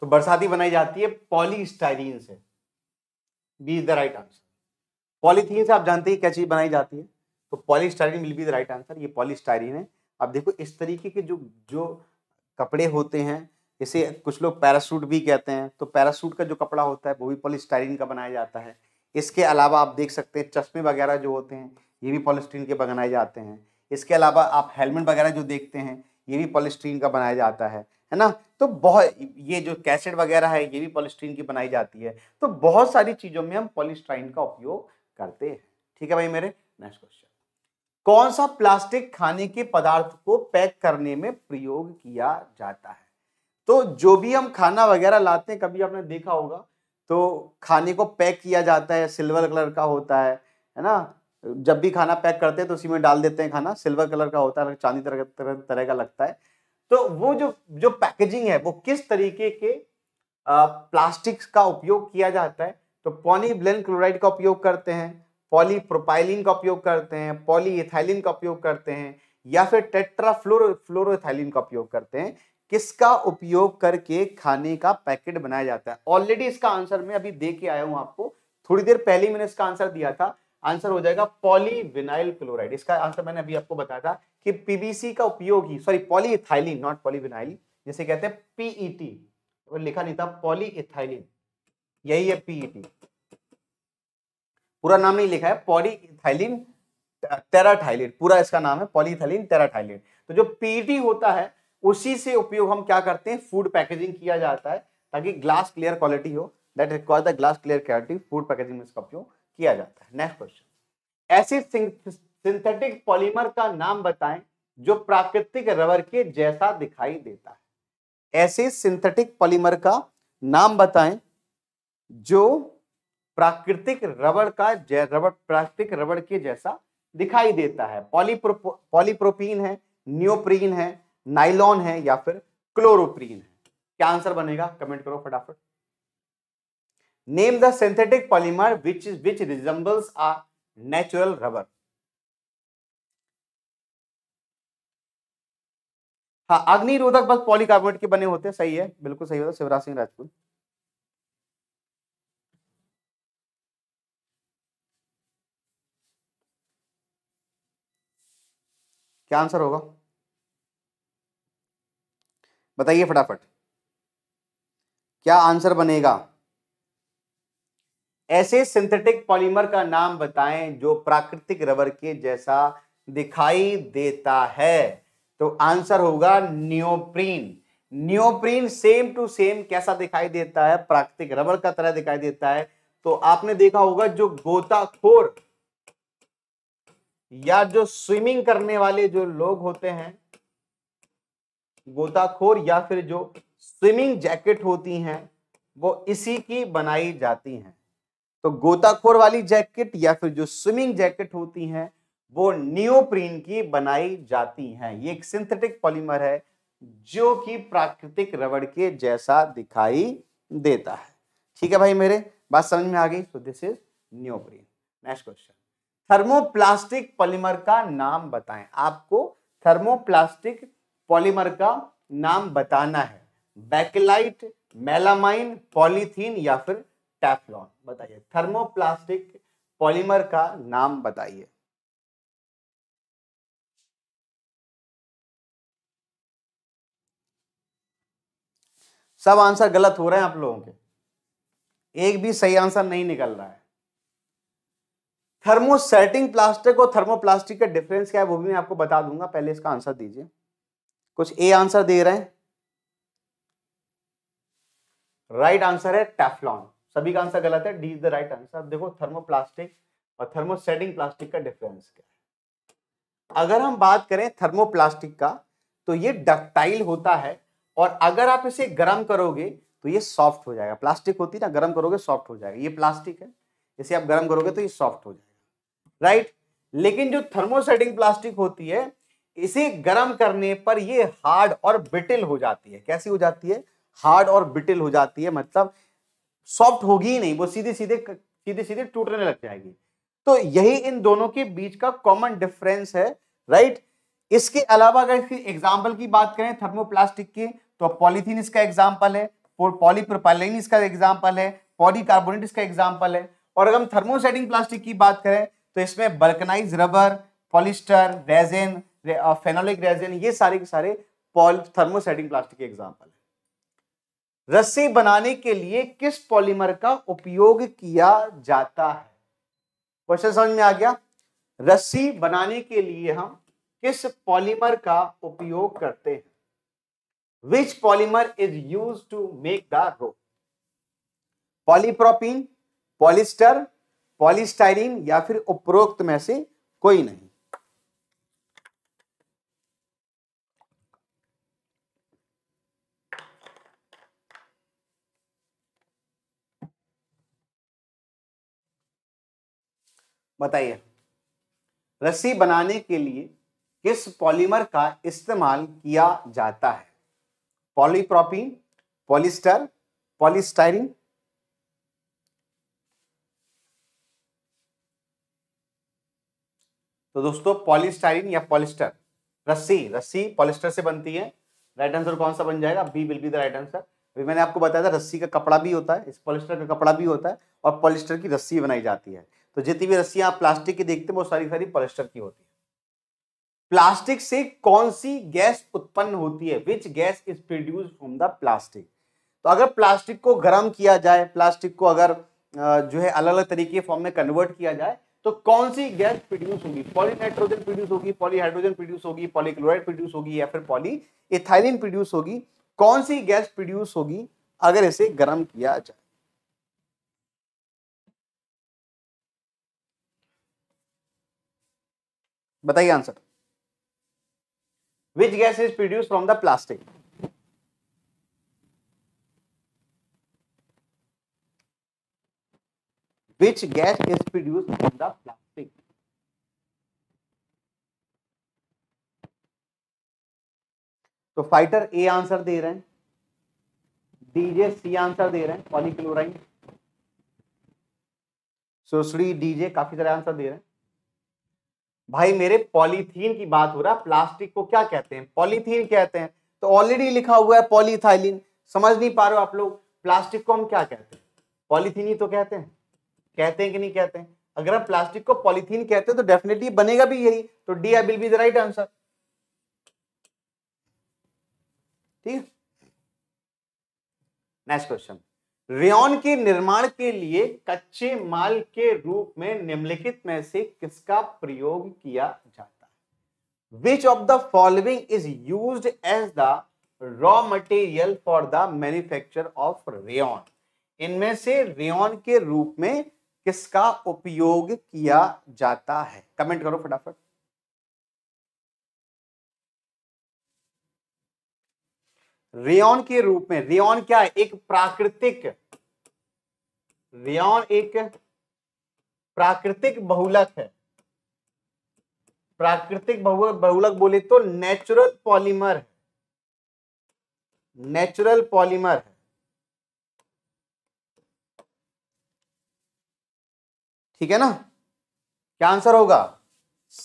S1: तो बरसाती बनाई जाती है पॉलीस्टाइरीन से B is the right answer polythene से आप जानते हैं क्या चीज बनाई जाती है तो polystyrene will be the right answer ये पॉलीस्टाइरीन है अब देखो इस तरीके के जो जो कपड़े होते हैं जैसे कुछ लोग पैरासूट भी कहते हैं तो पैरासूट का जो कपड़ा होता है वो भी पॉलीस्टाइरीन का बनाया जाता है इसके अलावा आप देख सकते हैं चश्मे वगैरह जो होते हैं ये भी पॉलिस्टीन के बनाए जाते हैं इसके अलावा आप हेलमेट वगैरह जो देखते हैं ये भी पॉलिस्ट्रीन का बनाया जाता है है ना तो बहुत ये जो कैसेट वगैरह है ये भी पॉलिस्ट्रीन की बनाई जाती है तो बहुत सारी चीज़ों में हम पॉलिस्ट्राइन का उपयोग करते हैं ठीक है भाई मेरे नेक्स्ट क्वेश्चन कौन सा प्लास्टिक खाने के पदार्थ को पैक करने में प्रयोग किया जाता है तो जो भी हम खाना वगैरह लाते हैं कभी आपने देखा होगा तो खाने को पैक किया जाता है सिल्वर कलर का होता है है ना जब भी खाना पैक करते हैं तो उसी में डाल देते हैं खाना सिल्वर कलर का होता है चांदी तरह तरह, तरह का लगता है तो वो जो जो पैकेजिंग है वो किस तरीके के प्लास्टिक्स का उपयोग किया जाता है तो पॉली ब्लैन क्लोराइड का उपयोग करते हैं पॉली प्रोपाइलिन का उपयोग करते हैं पॉली पॉलीइथाइलिन का उपयोग करते हैं या फिर फ्लोर फ्लोरोथाइलिन का उपयोग करते हैं किसका उपयोग करके खाने का पैकेट बनाया जाता है ऑलरेडी इसका आंसर मैं अभी दे के आया हूं आपको थोड़ी देर पहले मैंने इसका आंसर दिया था आंसर हो जाएगा पॉलीविनाइल क्लोराइड इसका आंसर मैंने अभी आपको बताया था कि पीबीसी का उपयोग ही सॉरी पॉलीथाइलिन नॉट पॉलीविनाइल जिसे कहते हैं पीईटी e लिखा नहीं था पॉलीथाइलिन यही है पीईटी e पूरा नाम नहीं लिखा है पॉलीथाइलिन टेराथाइलिन पूरा इसका नाम है पॉलीथाइलिन टेराथाइलिन तो जो पीईटी e होता है उसी से उपयोग हम क्या करते हैं फूड पैकेजिंग किया जाता है ताकि ग्लास क्लियर क्वालिटी हो that require the glass clear quality food packaging में इसका उपयोग किया जाता है नेक्स्ट क्वेश्चन ऐसे सिंथेटिक पॉलीमर का नाम बताएं जो प्राकृतिक रबर के जैसा दिखाई देता है ऐसे सिंथेटिक पॉलीमर का नाम बताएं जो प्राकृतिक रबड़ का जै, रबड़ प्राकृतिक रबड़ के जैसा दिखाई देता है पॉलीप्रो पॉलीप्रोपीन है न्योप्रीन है नाइलॉन है या फिर क्लोरोप्रीन है क्या आंसर बनेगा कमेंट करो फटाफट name the synthetic polymer which is which resembles a natural rubber हाँ अग्निरोधक बस पॉलीकार्बोनेट के बने होते हैं सही है बिल्कुल सही होता शिवराज सिंह राजपूत क्या आंसर होगा बताइए फटाफट क्या आंसर बनेगा ऐसे सिंथेटिक पॉलीमर का नाम बताएं जो प्राकृतिक रबर के जैसा दिखाई देता है तो आंसर होगा neoprene neoprene same to same कैसा दिखाई देता है प्राकृतिक रबर का तरह दिखाई देता है तो आपने देखा होगा जो गोताखोर या जो स्विमिंग करने वाले जो लोग होते हैं गोताखोर या फिर जो स्विमिंग जैकेट होती हैं वो इसी की बनाई जाती हैं तो गोताखोर वाली जैकेट या फिर जो स्विमिंग जैकेट होती हैं वो नियोप्रीन की बनाई जाती हैं ये एक सिंथेटिक पॉलीमर है जो कि प्राकृतिक रबड़ के जैसा दिखाई देता है ठीक है भाई मेरे बात समझ में आ गई तो this is neoprene next question thermoplastic polymer का नाम बताएं आपको थर्मोप्लास्टिक पॉलीमर का नाम बताना है बैकेलाइट मेलामाइन पॉलीथीन या फिर टेफ्लॉन बताइए थर्मोप्लास्टिक पॉलीमर का नाम बताइए सब आंसर गलत हो रहे हैं आप लोगों के एक भी सही आंसर नहीं निकल रहा है थर्मोसेटिंग प्लास्टिक और थर्मोप्लास्टिक का डिफरेंस क्या है वो भी मैं आपको बता दूंगा पहले इसका आंसर दीजिए कुछ ए आंसर दे रहे हैं राइट right आंसर है टेफ्लॉन सभी का आंसर गलत है D is the right answer देखो थर्मोप्लास्टिक और थर्मोसेटिंग प्लास्टिक का डिफरेंस क्या है अगर हम बात करें थर्मोप्लास्टिक का तो ये डक्टाइल होता है और अगर आप इसे गर्म करोगे तो ये सॉफ्ट हो जाएगा प्लास्टिक होती ना गर्म करोगे सॉफ्ट हो जाएगा ये प्लास्टिक है इसे आप गर्म करोगे तो ये सॉफ्ट हो जाएगा राइट लेकिन जो थर्मोसेटिंग प्लास्टिक होती है इसे गर्म करने पर ये हार्ड और ब्रिटिल हो जाती है कैसी हो जाती है हार्ड और ब्रिटिल हो जाती है मतलब सॉफ्ट होगी ही नहीं वो सीधे सीधे सीधे सीधे टूटने लग जाएगी तो यही इन दोनों के बीच का कॉमन डिफरेंस है राइट इसके अलावा अगर इसकी एग्जाम्पल की बात करें थर्मोप्लास्टिक की तो पॉलीथीन इसका एग्जाम्पल है पॉलीप्रोपाइलिन इसका एग्जाम्पल है पॉलीकार्बोनेट इसका एग्जाम्पल है और अगर हम थर्मोसेटिंग प्लास्टिक की बात करें तो इसमें vulcanise rubber polyester resin phenolic resin ये सारे के सारे थर्मोसेटिंग प्लास्टिक के एग्जाम्पल है रस्सी बनाने के लिए किस पॉलीमर का उपयोग किया जाता है क्वेश्चन समझ में आ गया रस्सी बनाने के लिए हम किस पॉलीमर का उपयोग करते हैं which polymer is use to make the rope polypropene polyester polystyrene या फिर उपरोक्त में से कोई नहीं बताइए रस्सी बनाने के लिए किस पॉलीमर का इस्तेमाल किया जाता है पॉलीप्रोपीन पॉलिस्टर पॉलिस्टाइरिन तो दोस्तों पॉलिस्टाइरिन या पॉलिस्टर रस्सी रस्सी पॉलिस्टर से बनती है राइट आंसर कौन सा बन जाएगा B will be the right answer अभी मैंने आपको बताया था रस्सी का कपड़ा भी होता है इस पॉलिस्टर का कपड़ा भी होता है और पॉलिस्टर की रस्सी बनाई जाती है तो जितनी भी रस्सियां आप प्लास्टिक की देखते हैं वो सारी सारी पॉलिस्टर की होती है प्लास्टिक से कौन सी गैस उत्पन्न होती है which gas is produce from the plastic तो अगर प्लास्टिक को गर्म किया जाए प्लास्टिक को अगर जो है अलग अलग तरीके फॉर्म में कन्वर्ट किया जाए तो कौन सी गैस प्रोड्यूस होगी पॉलीनाइट्रोजन प्रोड्यूस होगी पॉलीहाइड्रोजन प्रोड्यूस होगी पॉलीक्लोराइड प्रोड्यूस होगी या फिर पॉली इथाइलिन प्रोड्यूस होगी कौन सी गैस प्रोड्यूस होगी अगर इसे गर्म किया जाए बताइए answer which gas is produce from the plastic which gas is produce from the plastic तो फाइटर ए आंसर दे रहे हैं डीजे सी आंसर दे रहे हैं पॉलीक्लोराइन सोसड़ी डीजे काफी सारे आंसर दे रहे हैं भाई मेरे पॉलीथीन की बात हो रहा है प्लास्टिक को क्या कहते हैं पॉलीथीन कहते हैं तो ऑलरेडी लिखा हुआ है पॉलीथाइलिन समझ नहीं पा रहे हो आप लोग प्लास्टिक को हम क्या कहते हैं पॉलीथीन ही तो कहते हैं कहते हैं कि नहीं कहते हैं अगर आप प्लास्टिक को पॉलीथीन कहते हैं तो डेफिनेटली बनेगा भी यही तो D I will be the right answer ठीक नेक्स्ट क्वेश्चन रेन के निर्माण के लिए कच्चे माल के रूप में निम्नलिखित में से किसका प्रयोग किया जाता है which of the following is use as the raw material for the manufacture of rayon इनमें से रेन के रूप में किसका उपयोग किया जाता है कमेंट करो फटाफट रेन के रूप में रेन क्या है एक प्राकृतिक रेन एक प्राकृतिक बहुलक है प्राकृतिक बहुलक बोले तो नेचुरल पॉलीमर है नेचुरल पॉलीमर है ठीक है ना क्या आंसर होगा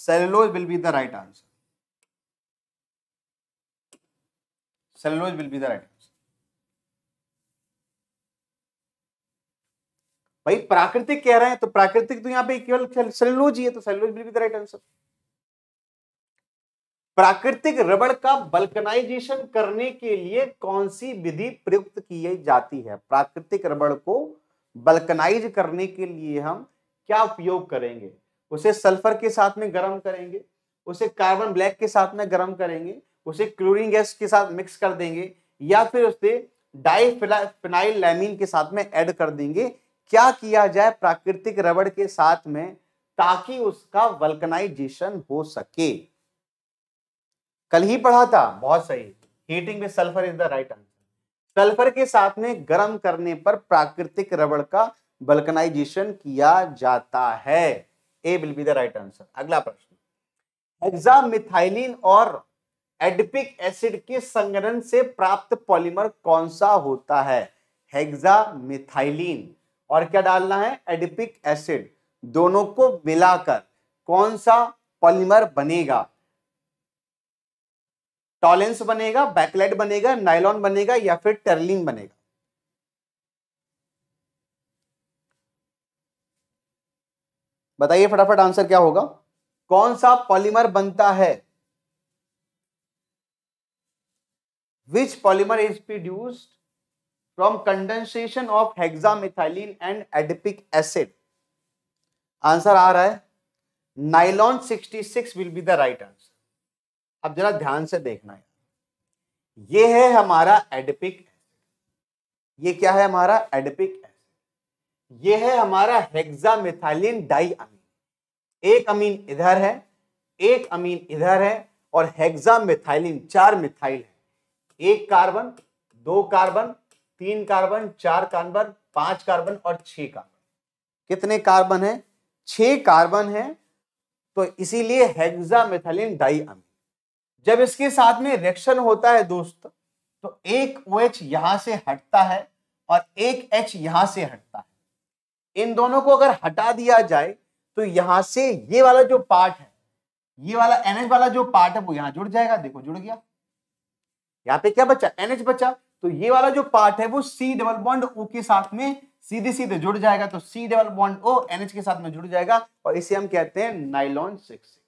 S1: cellulose will be the right answer Cellulose will be the right answer. भाई प्राकृतिक कह रहे हैं तो प्राकृतिक तो यहां पे केवल सेलुलोज ही है तो cellulose will be the right answer प्राकृतिक रबड़ का बल्कनाइजेशन करने के लिए कौन सी विधि प्रयुक्त की जाती है प्राकृतिक रबड़ को बल्कनाइज करने के लिए हम क्या उपयोग करेंगे उसे सल्फर के साथ में गर्म करेंगे उसे कार्बन ब्लैक के साथ में गर्म करेंगे उसे क्लोरीन गैस के साथ मिक्स कर देंगे या फिर उसे डाइफिनाइल लैमिन के साथ में ऐड कर देंगे क्या किया जाए प्राकृतिक रबड़ के साथ में ताकि उसका वल्कनाइजेशन हो सके कल ही पढ़ा था बहुत सही हीटिंग में sulphur is the right answer sulphur के साथ में गर्म करने पर प्राकृतिक रबड़ का वल्कनाइजेशन किया जाता है A will be the right answer अगला प्रश्न एग्जाम मिथाइलिन और एडिपिक एसिड के संग्रहण से प्राप्त पॉलीमर कौन सा होता है हेक्सा और क्या डालना है एडिपिक एसिड दोनों को मिलाकर कौन सा पॉलीमर बनेगा टॉलेंस बनेगा बैकलाइट बनेगा नाइलॉन बनेगा या फिर टर्लिन बनेगा बताइए फटाफट आंसर क्या होगा कौन सा पॉलीमर बनता है which polymer is produced from condensation of hexamethylene and adipic acid answer आ रहा है nylon 66 will be the right answer अब जरा ध्यान से देखना है ये है हमारा एडिपिक एसिड ये क्या है हमारा एडिपिक एसिड ये है हमारा हेक्सामेथाइलिन डाई अमीन एक अमीन इधर है एक अमीन इधर है और हेक्सामेथाइलिन चार मिथाइल है एक कार्बन दो कार्बन तीन कार्बन चार कार्बन पांच कार्बन और छह कार्बन कितने कार्बन है छह कार्बन है तो इसीलिए हेक्सामेथिलीन डाईअमीन जब इसके साथ में रिएक्शन होता है दोस्त तो एक ओ OH यहां से हटता है और एक एच यहां से हटता है इन दोनों को अगर हटा दिया जाए तो यहां से ये वाला जो पार्ट है ये वाला एनएच वाला जो पार्ट है वो यहां जुड़ जाएगा देखो जुड़ गया यहाँ पे क्या बचा एनएच बचा तो ये वाला जो पार्ट है वो सी डबल बॉन्ड ओ के साथ में सीधे सीधे जुड़ जाएगा तो C double bond O NH के साथ में जुड़ जाएगा और इसे हम कहते हैं नाइलॉन सिक्स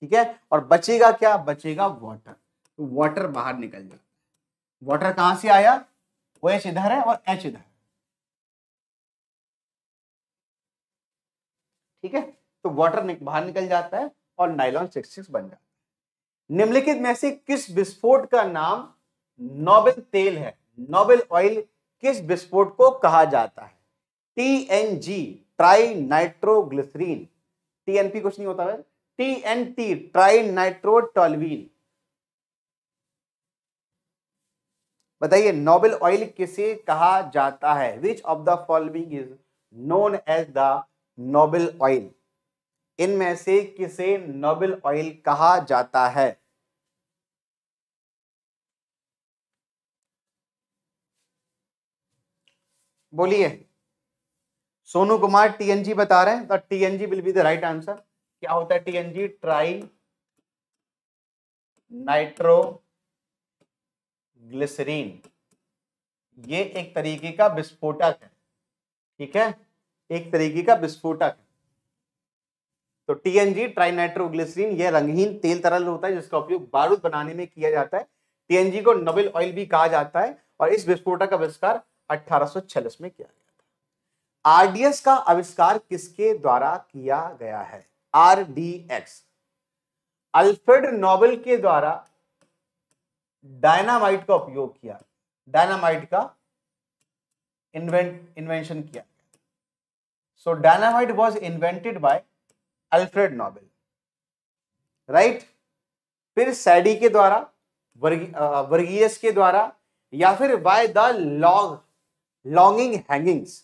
S1: ठीक है और बचेगा क्या बचेगा वाटर तो वाटर बाहर निकल जाता है वाटर कहां से आया ओ एच इधर है और एच इधर ठीक है तो वाटर बाहर निकल जाता है और नाइलॉन सिक्स सिक्स बन जाता है निम्नलिखित में से किस विस्फोट का नाम नोबेल तेल है नोबेल ऑयल किस विस्फोट को कहा जाता है T N G tri nitroglycerine P कुछ नहीं होता है T N T tri nitrotoluene बताइए नोबेल ऑयल किसे कहा जाता है which of the following is known as the Nobel oil इनमें से किसे नोबेल ऑयल कहा जाता है बोलिए सोनू कुमार टीएनजी बता रहे हैं तो TNG will be the right answer क्या होता है टीएनजी ट्राई नाइट्रो ग्लिसरीन ये एक तरीके का विस्फोटक है ठीक है एक तरीके का विस्फोटक है तो टीएनजी ट्राइनाइट्रोग्लिसरीन यह रंगहीन तेल तरल होता है जिसका उपयोग बारूद बनाने में किया जाता है टीएनजी को नोबेल ऑयल भी कहा जाता है और इस विस्फोटक आविष्कार अठारह में किया गया था का आविष्कार किसके द्वारा किया गया है आरडीएक्स अल्फ्रेड नोबेल के द्वारा डायनामाइट का उपयोग किया डायनामाइट का इन्वेंट इन्वेंशन किया so dynamite was invented by Alfred Nobel right फिर सैडी के द्वारा वर्गी, वर्गीयस के द्वारा या फिर by the log longing hangings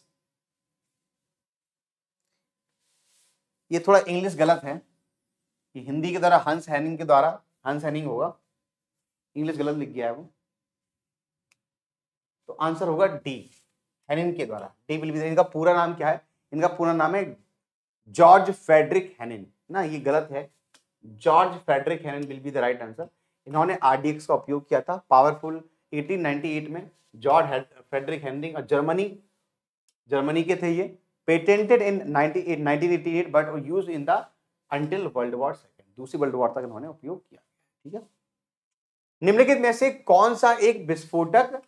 S1: ये थोड़ा इंग्लिश गलत है कि हिंदी के द्वारा हंस हैनिंग के द्वारा हंस हैनिंग होगा इंग्लिश गलत लिख गया है वो तो आंसर होगा डी हैनिंग के द्वारा डी विल बी इनका पूरा नाम क्या है इनका पूरा नाम है जॉर्ज फेडरिक हैनन ना ये गलत है George Frederick Henning will be the right answer इन्होंने आरडीएक्स का उपयोग किया था पावरफुल 1898 में जॉर्ज फेडरिक हैनरिंग और जर्मनी जर्मनी के थे ये patented in 98 1988 but use in the until world war second दूसरी वर्ल्ड वॉर तक इन्होंने उपयोग किया ठीक है निम्नलिखित में से कौन सा एक विस्फोटक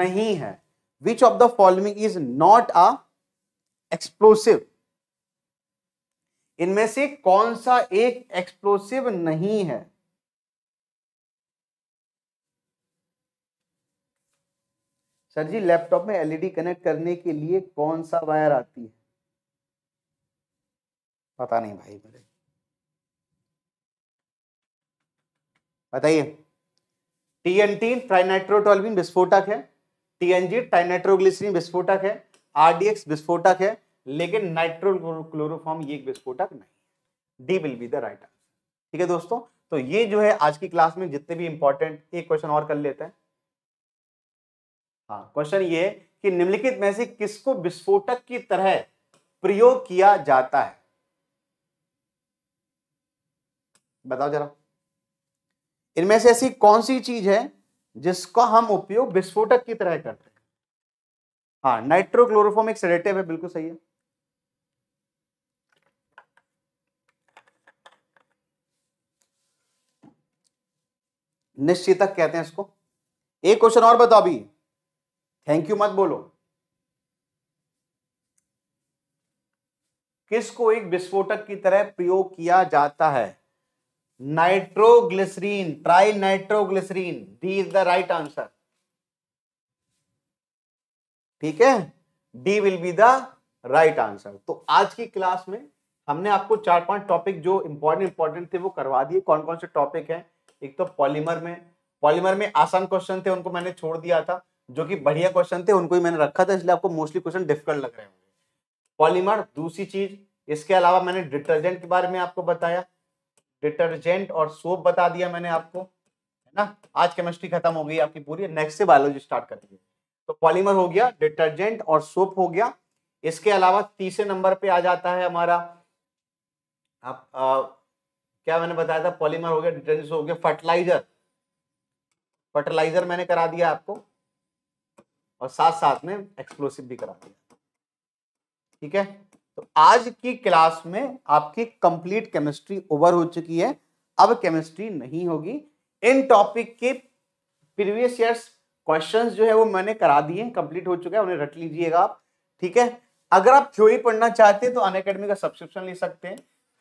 S1: नहीं है which of the following is not a explosive इनमें से कौन सा एक एक्सप्लोसिव नहीं है सर जी लैपटॉप में एलईडी कनेक्ट e करने के लिए कौन सा वायर आती है पता नहीं भाई मेरे बताइए टीएनटी ट्राइनाइट्रोटोलविन विस्फोटक है टीएनजी ट्राइनाइट्रोग्लिसरीन विस्फोटक है आरडीएक्स विस्फोटक है लेकिन नाइट्रोल क्लोरोफॉर्म ये एक विस्फोटक नहीं D will be the right answer ठीक है दोस्तों तो ये जो है आज की क्लास में जितने भी इंपॉर्टेंट एक क्वेश्चन और कर लेते हैं हाँ क्वेश्चन ये कि निम्नलिखित में से किसको विस्फोटक की तरह प्रयोग किया जाता है बताओ जरा इनमें से ऐसी कौन सी चीज है जिसका हम उपयोग विस्फोटक की तरह करते हैं हाँ नाइट्रोक्लोरोफॉर्म एक सेडेटिव है बिल्कुल सही है निश्चितक कहते हैं इसको एक क्वेश्चन और बताओ अभी थैंक यू मत बोलो किसको एक विस्फोटक की तरह प्रयोग किया जाता है nitroglycerine tri nitroglycerine D is the right answer ठीक है D will be the right answer तो आज की क्लास में हमने आपको चार पांच टॉपिक जो इंपॉर्टेंट इंपॉर्टेंट थे वो करवा दिए कौन कौन से टॉपिक हैं एक तो पॉलीमर में पॉलीमर में आसान क्वेश्चन थे उनको मैंने छोड़ दिया था जो कि बढ़िया क्वेश्चन थे उनको ही मैंने रखा था इसलिए आपको मोस्टली क्वेश्चन डिफिकल्ट लग रहे होंगे पॉलीमर दूसरी चीज इसके अलावा मैंने डिटर्जेंट के बारे में आपको बताया डिटर्जेंट और सोप बता दिया मैंने आपको है ना आज केमिस्ट्री खत्म हो गई आपकी पूरी नेक्स्ट से बायोलॉजी स्टार्ट करेंगे तो पॉलीमर हो गया डिटर्जेंट और सोप हो गया इसके अलावा तीसरे नंबर पे आ जाता है हमारा आप क्या मैंने बताया था पॉलीमर हो गया डिटर्जेंट हो गया फर्टिलाइजर फर्टिलाइजर मैंने करा दिया आपको और साथ साथ में एक्सप्लोसिव भी करा दिया ठीक है तो आज की क्लास में आपकी कंप्लीट केमिस्ट्री ओवर हो चुकी है अब केमिस्ट्री नहीं होगी इन टॉपिक के प्रीवियस ईयर्स क्वेश्चंस जो है वो मैंने करा दिए कंप्लीट हो चुका है उन्हें रट लीजिएगा आप ठीक है अगर आप थ्योरी पढ़ना चाहते हैं तो अन का सब्सक्रिप्शन ले सकते हैं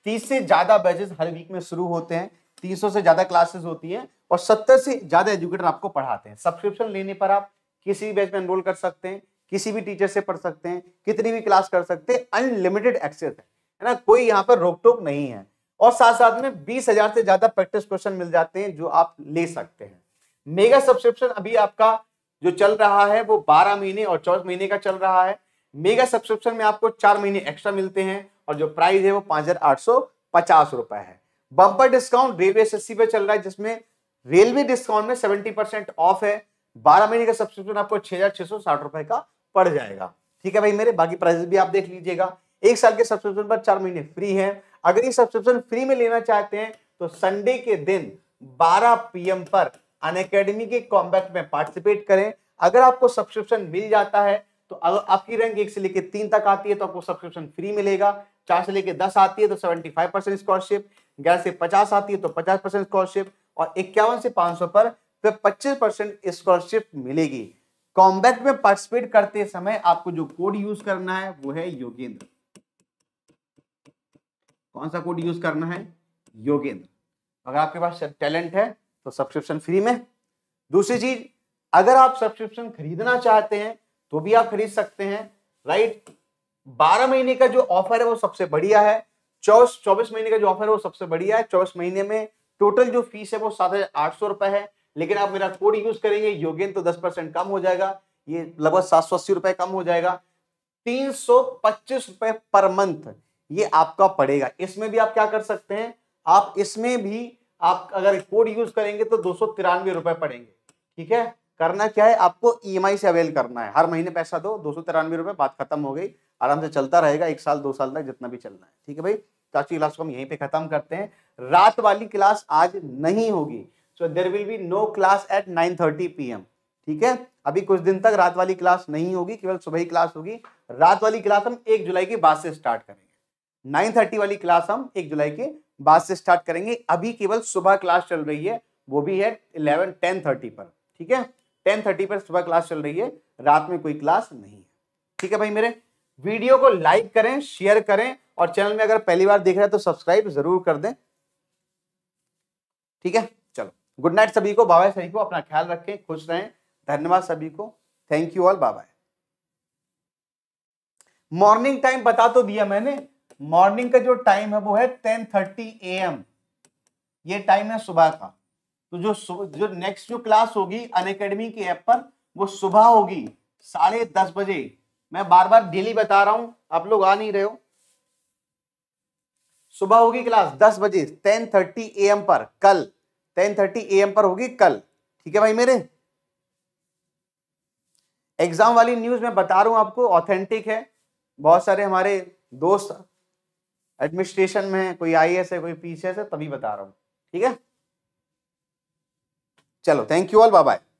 S1: तीस से ज्यादा बैचेस हर वीक में शुरू होते हैं तीन सौ से ज्यादा क्लासेस होती हैं और सत्तर से ज्यादा एजुकेटर आपको पढ़ाते हैं सब्सक्रिप्शन लेने पर आप किसी भी बैच में एनरोल कर सकते हैं किसी भी टीचर से पढ़ सकते हैं कितनी भी क्लास कर सकते हैं अनलिमिटेड एक्सेस है है ना कोई यहाँ पर रोक टोक नहीं है और साथ साथ में बीस हजार से ज्यादा प्रैक्टिस क्वेश्चन मिल जाते हैं जो आप ले सकते हैं मेगा सब्सक्रिप्शन अभी आपका जो चल रहा है वो बारह महीने और चौदह महीने का चल रहा है मेगा सब्सक्रिप्शन में आपको चार महीने एक्स्ट्रा मिलते हैं और जो प्राइस है वो पांच हजार आठ सौ पचास रुपए है बम्पर डिस्काउंट रेलवे एस पे चल रहा है जिसमें रेलवे डिस्काउंट में सेवेंटी परसेंट ऑफ है बारह महीने का सब्सक्रिप्शन आपको छह हजार छह सौ साठ रुपए का पड़ जाएगा ठीक है भाई मेरे बाकी प्राइस भी आप देख लीजिएगा एक साल के सब्सक्रिप्शन पर चार महीने फ्री है अगर ये सब्सक्रिप्शन फ्री में लेना चाहते हैं तो संडे के दिन 12 पीएम पर अन के कॉम्बैक्ट में पार्टिसिपेट करें अगर आपको सब्सक्रिप्शन मिल जाता है तो अगर आपकी रैंक एक से लेकर तीन तक आती है तो आपको सब्सक्रिप्शन फ्री मिलेगा चार से लेकर दस आती है तो सेवेंटी फाइव परसेंट स्कॉलरशिप ग्यारह से पचास आती है तो पचास परसेंट स्कॉलरशिप और इक्यावन से पांच सौ पर पच्चीस परसेंट स्कॉलरशिप मिलेगी कॉम्बैक में पार्टिसिपेट करते समय आपको जो कोड यूज करना है वो है योगेंद्र कौन सा कोड यूज करना है योगेंद्र अगर आपके पास टैलेंट है तो सब्सक्रिप्शन फ्री में दूसरी चीज अगर आप सब्सक्रिप्शन खरीदना चाहते हैं तो भी आप खरीद सकते हैं राइट बारह महीने का जो ऑफर है वो सबसे बढ़िया है चौबीस चौबीस महीने का जो ऑफर है वो सबसे बढ़िया है चौबीस महीने में टोटल जो फीस है वो सात हजार आठ सौ रुपए है लेकिन आप मेरा कोड यूज करेंगे योगेन तो दस परसेंट कम हो जाएगा ये लगभग सात सौ अस्सी रुपए कम हो जाएगा तीन सौ पच्चीस रुपए पर मंथ ये आपका पड़ेगा इसमें भी आप क्या कर सकते हैं आप इसमें भी आप अगर कोड यूज करेंगे तो दो सौ तिरानवे रुपए पड़ेंगे ठीक है करना क्या है आपको ई e से अवेल करना है हर महीने पैसा दो दो सौ तिरानवे रुपए बात खत्म हो गई आराम से चलता रहेगा एक साल दो साल तक जितना भी चलना है ठीक है भाई तो आज की क्लास को हम यहीं पे खत्म करते हैं रात वाली क्लास आज नहीं होगी so there will be no class at nine thirty PM एम ठीक है अभी कुछ दिन तक रात वाली क्लास नहीं होगी केवल सुबह ही क्लास होगी रात वाली क्लास हम एक जुलाई के बाद से स्टार्ट करेंगे नाइन थर्टी वाली क्लास हम एक जुलाई के बाद से स्टार्ट करेंगे अभी केवल सुबह क्लास चल रही है वो भी है इलेवन टेन थर्टी पर ठीक है टेन थर्टी पर सुबह क्लास चल रही है रात में कोई क्लास नहीं है ठीक है भाई मेरे वीडियो को लाइक करें शेयर करें और चैनल में अगर पहली बार देख रहे हैं तो सब्सक्राइब जरूर कर दें ठीक है चलो गुड नाइट सभी को बाबा सभी को अपना ख्याल रखें खुश रहें धन्यवाद सभी को थैंक यू ऑल बाबा मॉर्निंग टाइम बता तो दिया मैंने मॉर्निंग का जो टाइम है वो है टेन थर्टी ए एम ये टाइम है सुबह का तो जो जो नेक्स्ट जो क्लास होगी अन अकेडमी की ऐप पर वो सुबह होगी साढ़े दस बजे मैं बार बार डेली बता रहा हूं आप लोग आ नहीं रहे हो सुबह होगी क्लास दस बजे टेन थर्टी ए एम पर कल टेन थर्टी ए एम पर होगी कल ठीक है भाई मेरे एग्जाम वाली न्यूज मैं बता रहा हूं आपको ऑथेंटिक है बहुत सारे हमारे दोस्त एडमिनिस्ट्रेशन में है कोई आई है कोई पीछे है तभी बता रहा हूं ठीक है चलो thank you all bye bye